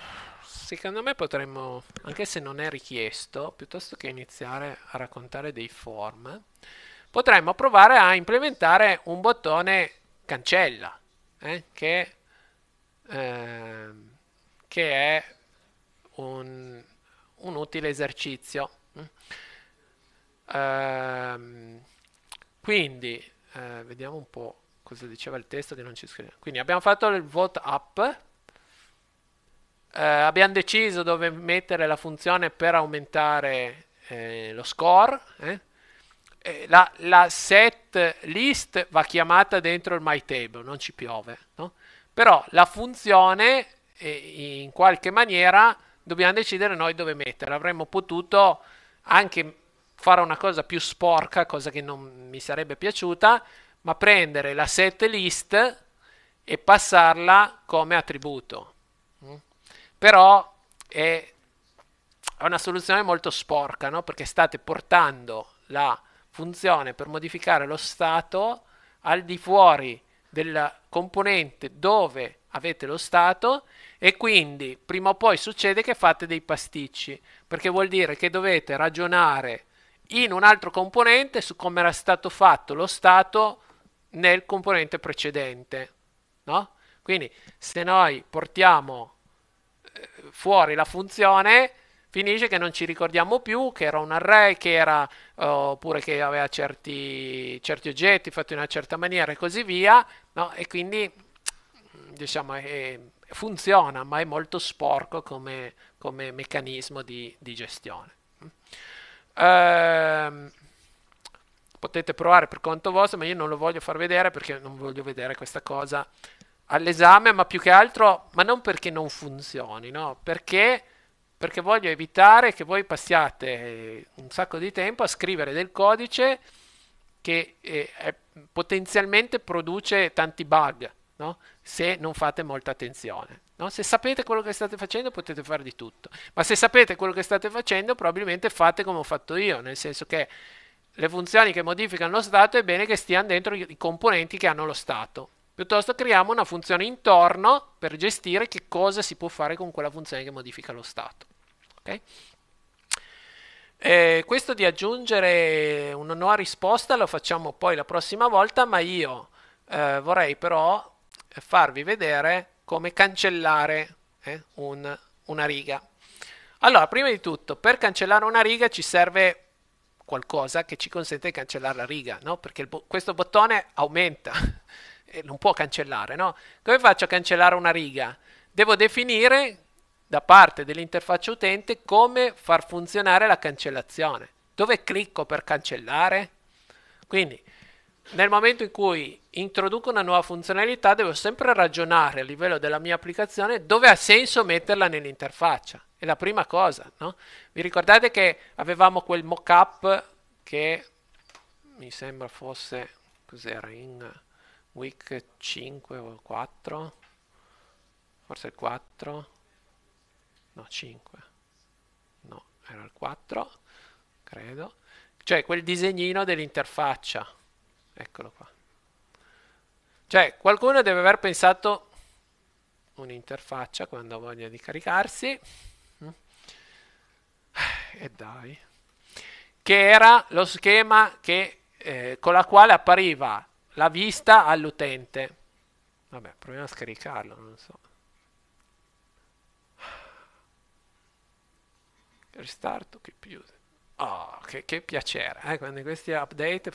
secondo me potremmo, anche se non è richiesto, piuttosto che iniziare a raccontare dei form, potremmo provare a implementare un bottone cancella, eh, che, eh, che, è un, un utile esercizio. Ehm, quindi, eh, vediamo un po' cosa diceva il testo di non ci scrivere. Quindi abbiamo fatto il vote up, eh, abbiamo deciso dove mettere la funzione per aumentare eh, lo score. Eh. La, la, set list va chiamata dentro il my table, non ci piove, no? però la funzione eh, in qualche maniera dobbiamo decidere noi dove mettere. Avremmo potuto anche fare una cosa più sporca, cosa che non mi sarebbe piaciuta, ma prendere la set list e passarla come attributo. Mm? Però è una soluzione molto sporca, no? perché state portando la funzione per modificare lo stato al di fuori della componente dove avete lo stato e quindi prima o poi succede che fate dei pasticci, perché vuol dire che dovete ragionare in un altro componente su come era stato fatto lo stato nel componente precedente, no? Quindi se noi portiamo eh, fuori la funzione, finisce che non ci ricordiamo più che era un array, che era eh, oppure che aveva certi, certi, oggetti fatti in una certa maniera e così via, no? e quindi diciamo è, funziona, ma è molto sporco come, come meccanismo di, di gestione. Ehm, potete provare per conto vostro, ma io non lo voglio far vedere perché non voglio vedere questa cosa all'esame, ma più che altro, ma non perché non funzioni, no? Perché, perché voglio evitare che voi passiate un sacco di tempo a scrivere del codice che eh, è, potenzialmente produce tanti bug, no? Se non fate molta attenzione. No? Se sapete quello che state facendo potete fare di tutto, ma se sapete quello che state facendo probabilmente fate come ho fatto io, nel senso che le funzioni che modificano lo stato è bene che stiano dentro i componenti che hanno lo stato. Piuttosto creiamo una funzione intorno per gestire che cosa si può fare con quella funzione che modifica lo stato. Okay? Eh, questo di aggiungere una nuova risposta lo facciamo poi la prossima volta, ma io eh, vorrei però farvi vedere come cancellare eh, un, una riga. Allora, prima di tutto, per cancellare una riga ci serve qualcosa che ci consente di cancellare la riga, no? Perché bo- questo bottone aumenta e non può cancellare, no? Come faccio a cancellare una riga? Devo definire da parte dell'interfaccia utente come far funzionare la cancellazione. Dove clicco per cancellare? Quindi, nel momento in cui introduco una nuova funzionalità, devo sempre ragionare a livello della mia applicazione dove ha senso metterla nell'interfaccia. È la prima cosa, no? Vi ricordate che avevamo quel mock-up che mi sembra fosse, cos'era, in week 5 o 4? Forse il 4? No, 5. No, era il 4, credo. Cioè quel disegnino dell'interfaccia. Eccolo qua. Cioè, qualcuno deve aver pensato un'interfaccia quando ha voglia di caricarsi e eh, dai, che era lo schema che, eh, con la quale appariva la vista all'utente. Vabbè, proviamo a scaricarlo, non so. Restart che chiude. Oh, ah, che, che piacere, eh, quando questi update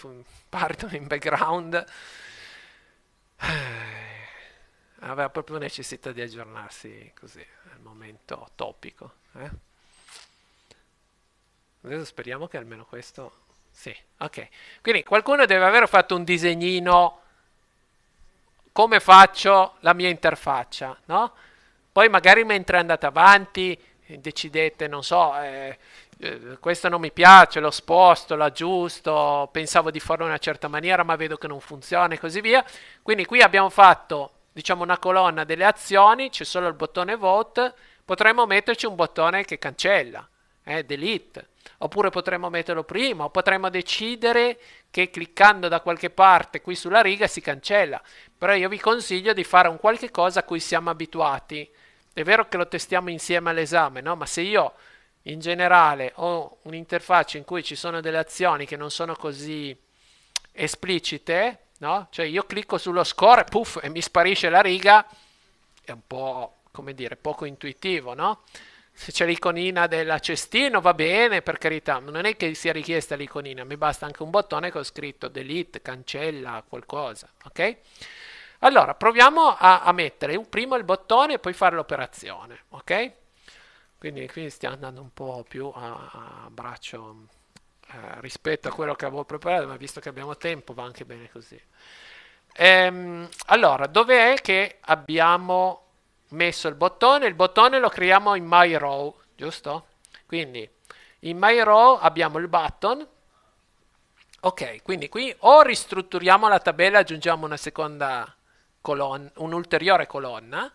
partono in background. Eh, aveva proprio necessità di aggiornarsi così, al momento topico. Eh? Adesso speriamo che almeno questo... Sì, ok. Quindi qualcuno deve aver fatto un disegnino come faccio la mia interfaccia, no? Poi magari mentre andate avanti eh, decidete, non so, eh, eh, questo non mi piace, lo sposto, lo aggiusto, pensavo di farlo in una certa maniera ma vedo che non funziona e così via. Quindi qui abbiamo fatto, diciamo, una colonna delle azioni, c'è solo il bottone vote, potremmo metterci un bottone che cancella, eh, delete, oppure potremmo metterlo prima, o potremmo decidere che cliccando da qualche parte qui sulla riga si cancella, però io vi consiglio di fare un qualche cosa a cui siamo abituati. È vero che lo testiamo insieme all'esame, no? Ma se io in generale ho un'interfaccia in cui ci sono delle azioni che non sono così esplicite, no? Cioè io clicco sullo score, puff, e mi sparisce la riga, è un po', come dire, poco intuitivo, no? se c'è l'iconina del cestino va bene, per carità, ma non è che sia richiesta l'iconina, mi basta anche un bottone che ho scritto delete, cancella, qualcosa, ok? Allora, proviamo a, a mettere prima il bottone e poi fare l'operazione, ok? Quindi qui stiamo andando un po' più a, a braccio eh, rispetto a quello che avevo preparato, ma visto che abbiamo tempo va anche bene così. Ehm, allora, dov'è che abbiamo messo il bottone, il bottone lo creiamo in MyRow, giusto? Quindi in MyRow abbiamo il button, ok, quindi qui o ristrutturiamo la tabella e aggiungiamo una seconda colonna, un'ulteriore colonna,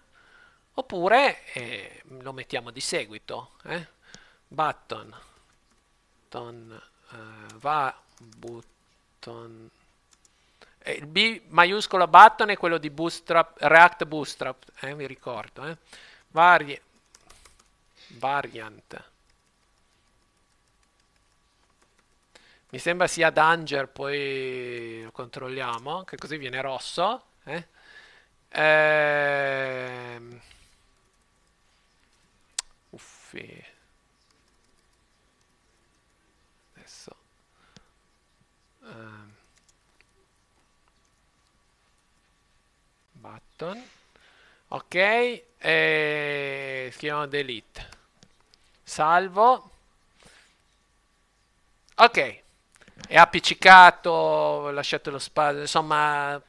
oppure eh, lo mettiamo di seguito, eh? button, ton, eh, va button eh, il B maiuscolo button è quello di bootstrap, React Bootstrap, eh, vi ricordo. Eh. Vari variant. Mi sembra sia danger, poi lo controlliamo, che così viene rosso. Eh. Ehm... Uffi. Button. Ok, e scriviamo delete. Salvo. Ok, è appiccicato, lasciate lo spazio, insomma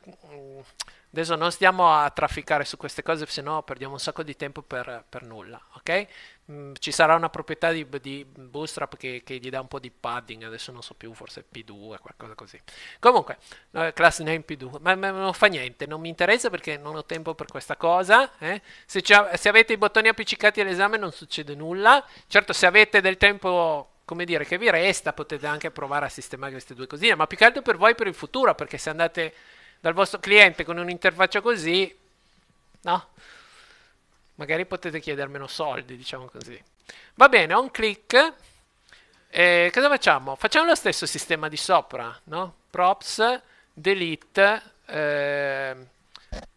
Adesso non stiamo a trafficare su queste cose, se no perdiamo un sacco di tempo per, per nulla, ok? Mm, ci sarà una proprietà di, di Bootstrap che, che, gli dà un po' di padding, adesso non so più, forse P2, o qualcosa così. Comunque, class name P2, ma, ma, non fa niente, non mi interessa perché non ho tempo per questa cosa. Eh? Se, se avete i bottoni appiccicati all'esame non succede nulla. Certo, se avete del tempo come dire, che vi resta, potete anche provare a sistemare queste due cosine, ma più che altro per voi per il futuro, perché se andate dal vostro cliente con un'interfaccia così, no? Magari potete chiedere meno soldi, diciamo così. Va bene, on click. E eh, cosa facciamo? Facciamo lo stesso sistema di sopra, no? Props, delete, eh,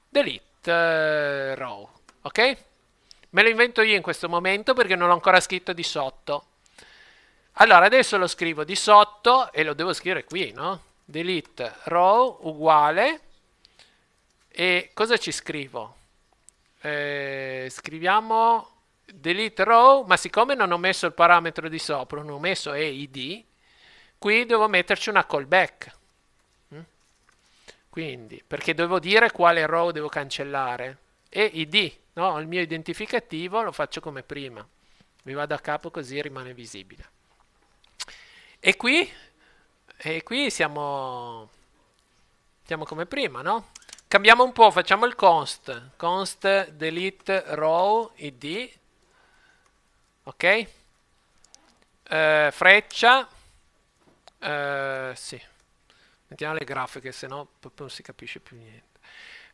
delete eh, row, ok? Me lo invento io in questo momento perché non l'ho ancora scritto di sotto. Allora, adesso lo scrivo di sotto e lo devo scrivere qui, no? delete row uguale e cosa ci scrivo? Eh, scriviamo delete row, ma siccome non ho messo il parametro di sopra, non ho messo id, qui devo metterci una callback. Mm? Quindi, perché devo dire quale row devo cancellare. E id, no? il mio identificativo lo faccio come prima. Mi vado a capo così rimane visibile. E qui e qui siamo... Siamo come prima, no? Cambiamo un po', facciamo il const. Const delete row id. Ok? Eh, freccia. Eh, sì. Mettiamo le grafiche, sennò proprio non si capisce più niente.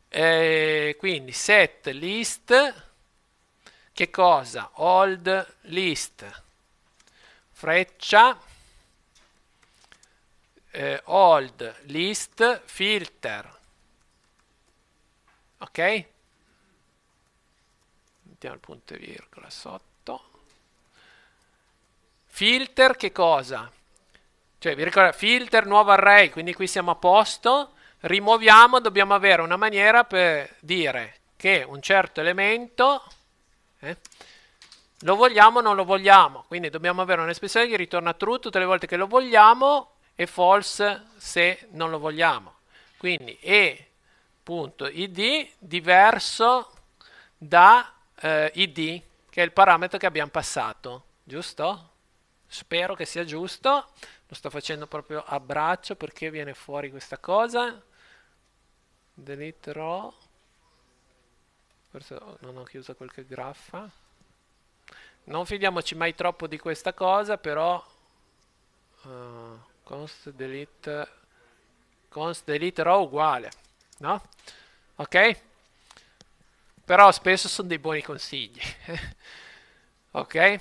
Eh, quindi set list. Che cosa? Old list. Freccia eh, old list filter. Ok? Mettiamo il punto e virgola sotto. Filter che cosa? Cioè, vi ricordo, filter nuovo array, quindi qui siamo a posto. Rimuoviamo, dobbiamo avere una maniera per dire che un certo elemento eh, lo vogliamo o non lo vogliamo. Quindi dobbiamo avere un'espressione che ritorna true tutte le volte che lo vogliamo e false se non lo vogliamo. Quindi e.id diverso da eh, id che è il parametro che abbiamo passato, giusto? Spero che sia giusto, lo sto facendo proprio a braccio perché viene fuori questa cosa. Delete row, forse non ho chiuso qualche graffa. Non fidiamoci mai troppo di questa cosa, però... Uh, const delete const delete row uguale no? ok? però spesso sono dei buoni consigli ok?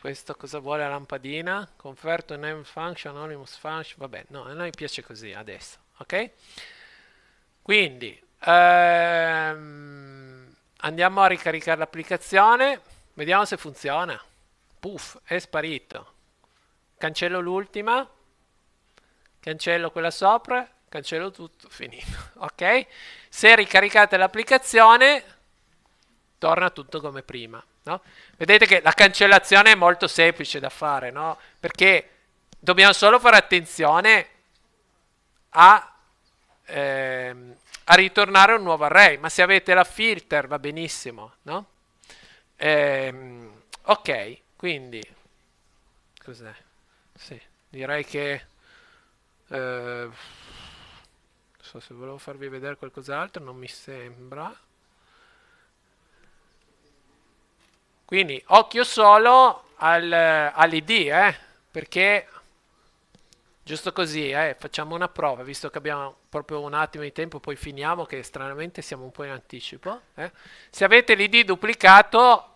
questo cosa vuole la lampadina conferto name function anonymous function vabbè no a noi piace così adesso ok? quindi ehm, andiamo a ricaricare l'applicazione vediamo se funziona puff è sparito cancello l'ultima cancello quella sopra, cancello tutto, finito. Ok? Se ricaricate l'applicazione, torna tutto come prima. No? Vedete che la cancellazione è molto semplice da fare, no? Perché dobbiamo solo fare attenzione a, ehm, a ritornare un nuovo array. Ma se avete la filter va benissimo, no? Ehm, ok, quindi cos'è? Sì, direi che Ehm, non so se volevo farvi vedere qualcos'altro non mi sembra quindi occhio solo al, all'id eh, perché giusto così eh, facciamo una prova visto che abbiamo proprio un attimo di tempo poi finiamo che stranamente siamo un po' in anticipo eh. se avete l'id duplicato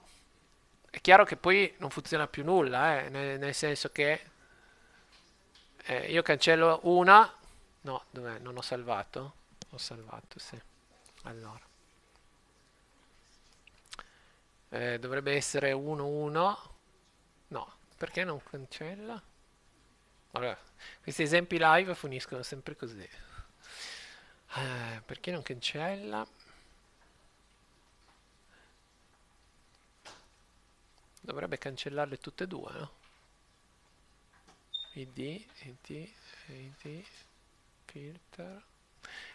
è chiaro che poi non funziona più nulla eh, nel, nel senso che eh, io cancello una, no, dov'è? Non ho salvato? Ho salvato, sì. Allora. Eh, dovrebbe essere 1-1. No, perché non cancella? Allora, questi esempi live finiscono sempre così. Eh, perché non cancella? Dovrebbe cancellarle tutte e due, no? id, id, id, filter.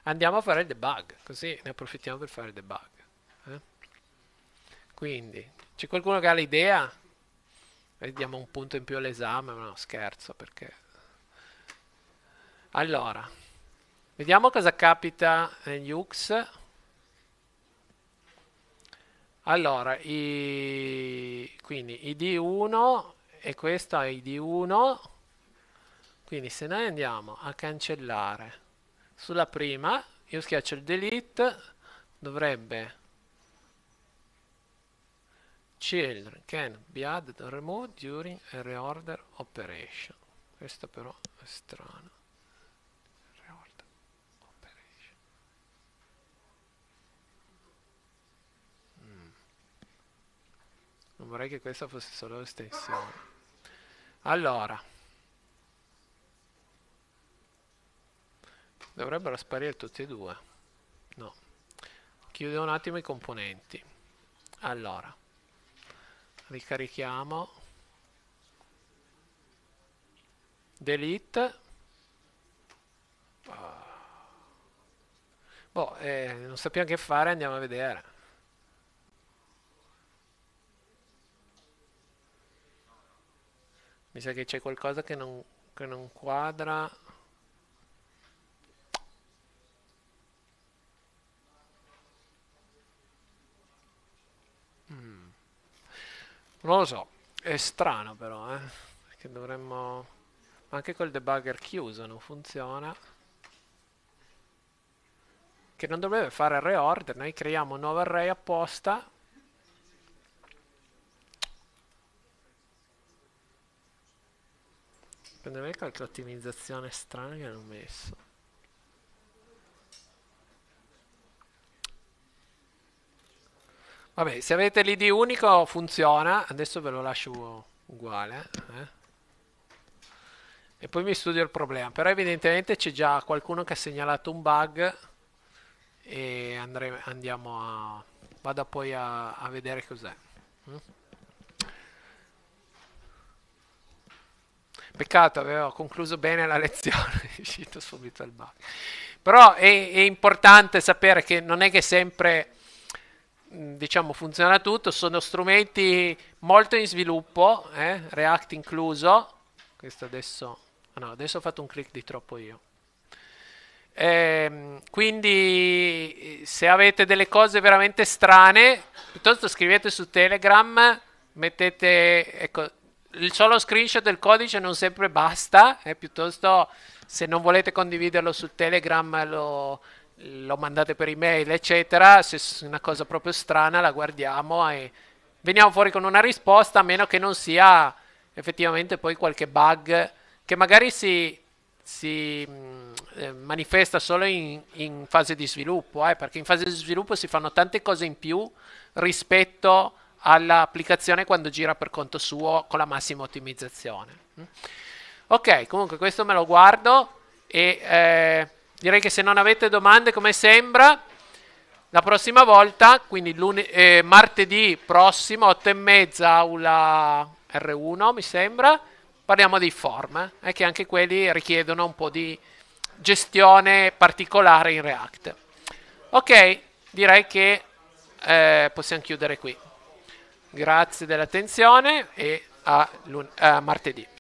Andiamo a fare il debug, così ne approfittiamo per fare il debug. Eh? Quindi, c'è qualcuno che ha l'idea? Vediamo un punto in più all'esame, no scherzo perché... Allora, vediamo cosa capita negli UX. Allora, i... quindi id1 e questo id1 quindi se noi andiamo a cancellare sulla prima, io schiaccio il delete, dovrebbe children can be added or removed during a reorder operation. Questo però è strano. Reorder operation. Mm. Non vorrei che questa fosse solo l'estensione. Allora. dovrebbero sparire tutti e due no chiudo un attimo i componenti allora ricarichiamo delete boh eh, non sappiamo che fare andiamo a vedere mi sa che c'è qualcosa che non, che non quadra Non lo so, è strano però, eh. Perché dovremmo... Ma anche col debugger chiuso non funziona. Che non dovrebbe fare reorder, noi creiamo un nuovo array apposta. Prenderei qualche ottimizzazione strana che hanno messo. Vabbè, se avete l'ID unico funziona, adesso ve lo lascio uguale. Eh? E poi mi studio il problema, però evidentemente c'è già qualcuno che ha segnalato un bug e andremo, andiamo a... vado poi a, a vedere cos'è. Mm? Peccato, avevo concluso bene la lezione, è uscito subito il bug. Però è, è importante sapere che non è che sempre diciamo funziona tutto, sono strumenti molto in sviluppo, eh? React incluso, questo adesso, ah no, adesso ho fatto un click di troppo io. Ehm, quindi se avete delle cose veramente strane, piuttosto scrivete su Telegram, mettete, ecco, il solo screenshot del codice non sempre basta, eh? piuttosto se non volete condividerlo su Telegram lo lo mandate per email, eccetera. Se è una cosa proprio strana, la guardiamo e veniamo fuori con una risposta, a meno che non sia effettivamente poi qualche bug che magari si, si mm, eh, manifesta solo in, in, fase di sviluppo, eh, perché in fase di sviluppo si fanno tante cose in più rispetto all'applicazione quando gira per conto suo con la massima ottimizzazione. Mm. Ok, comunque questo me lo guardo e eh, Direi che se non avete domande, come sembra, la prossima volta, quindi eh, martedì prossimo, 8 e mezza, aula R1, mi sembra, parliamo dei form, eh, che anche quelli richiedono un po' di gestione particolare in React. Ok, direi che eh, possiamo chiudere qui. Grazie dell'attenzione e a, a martedì.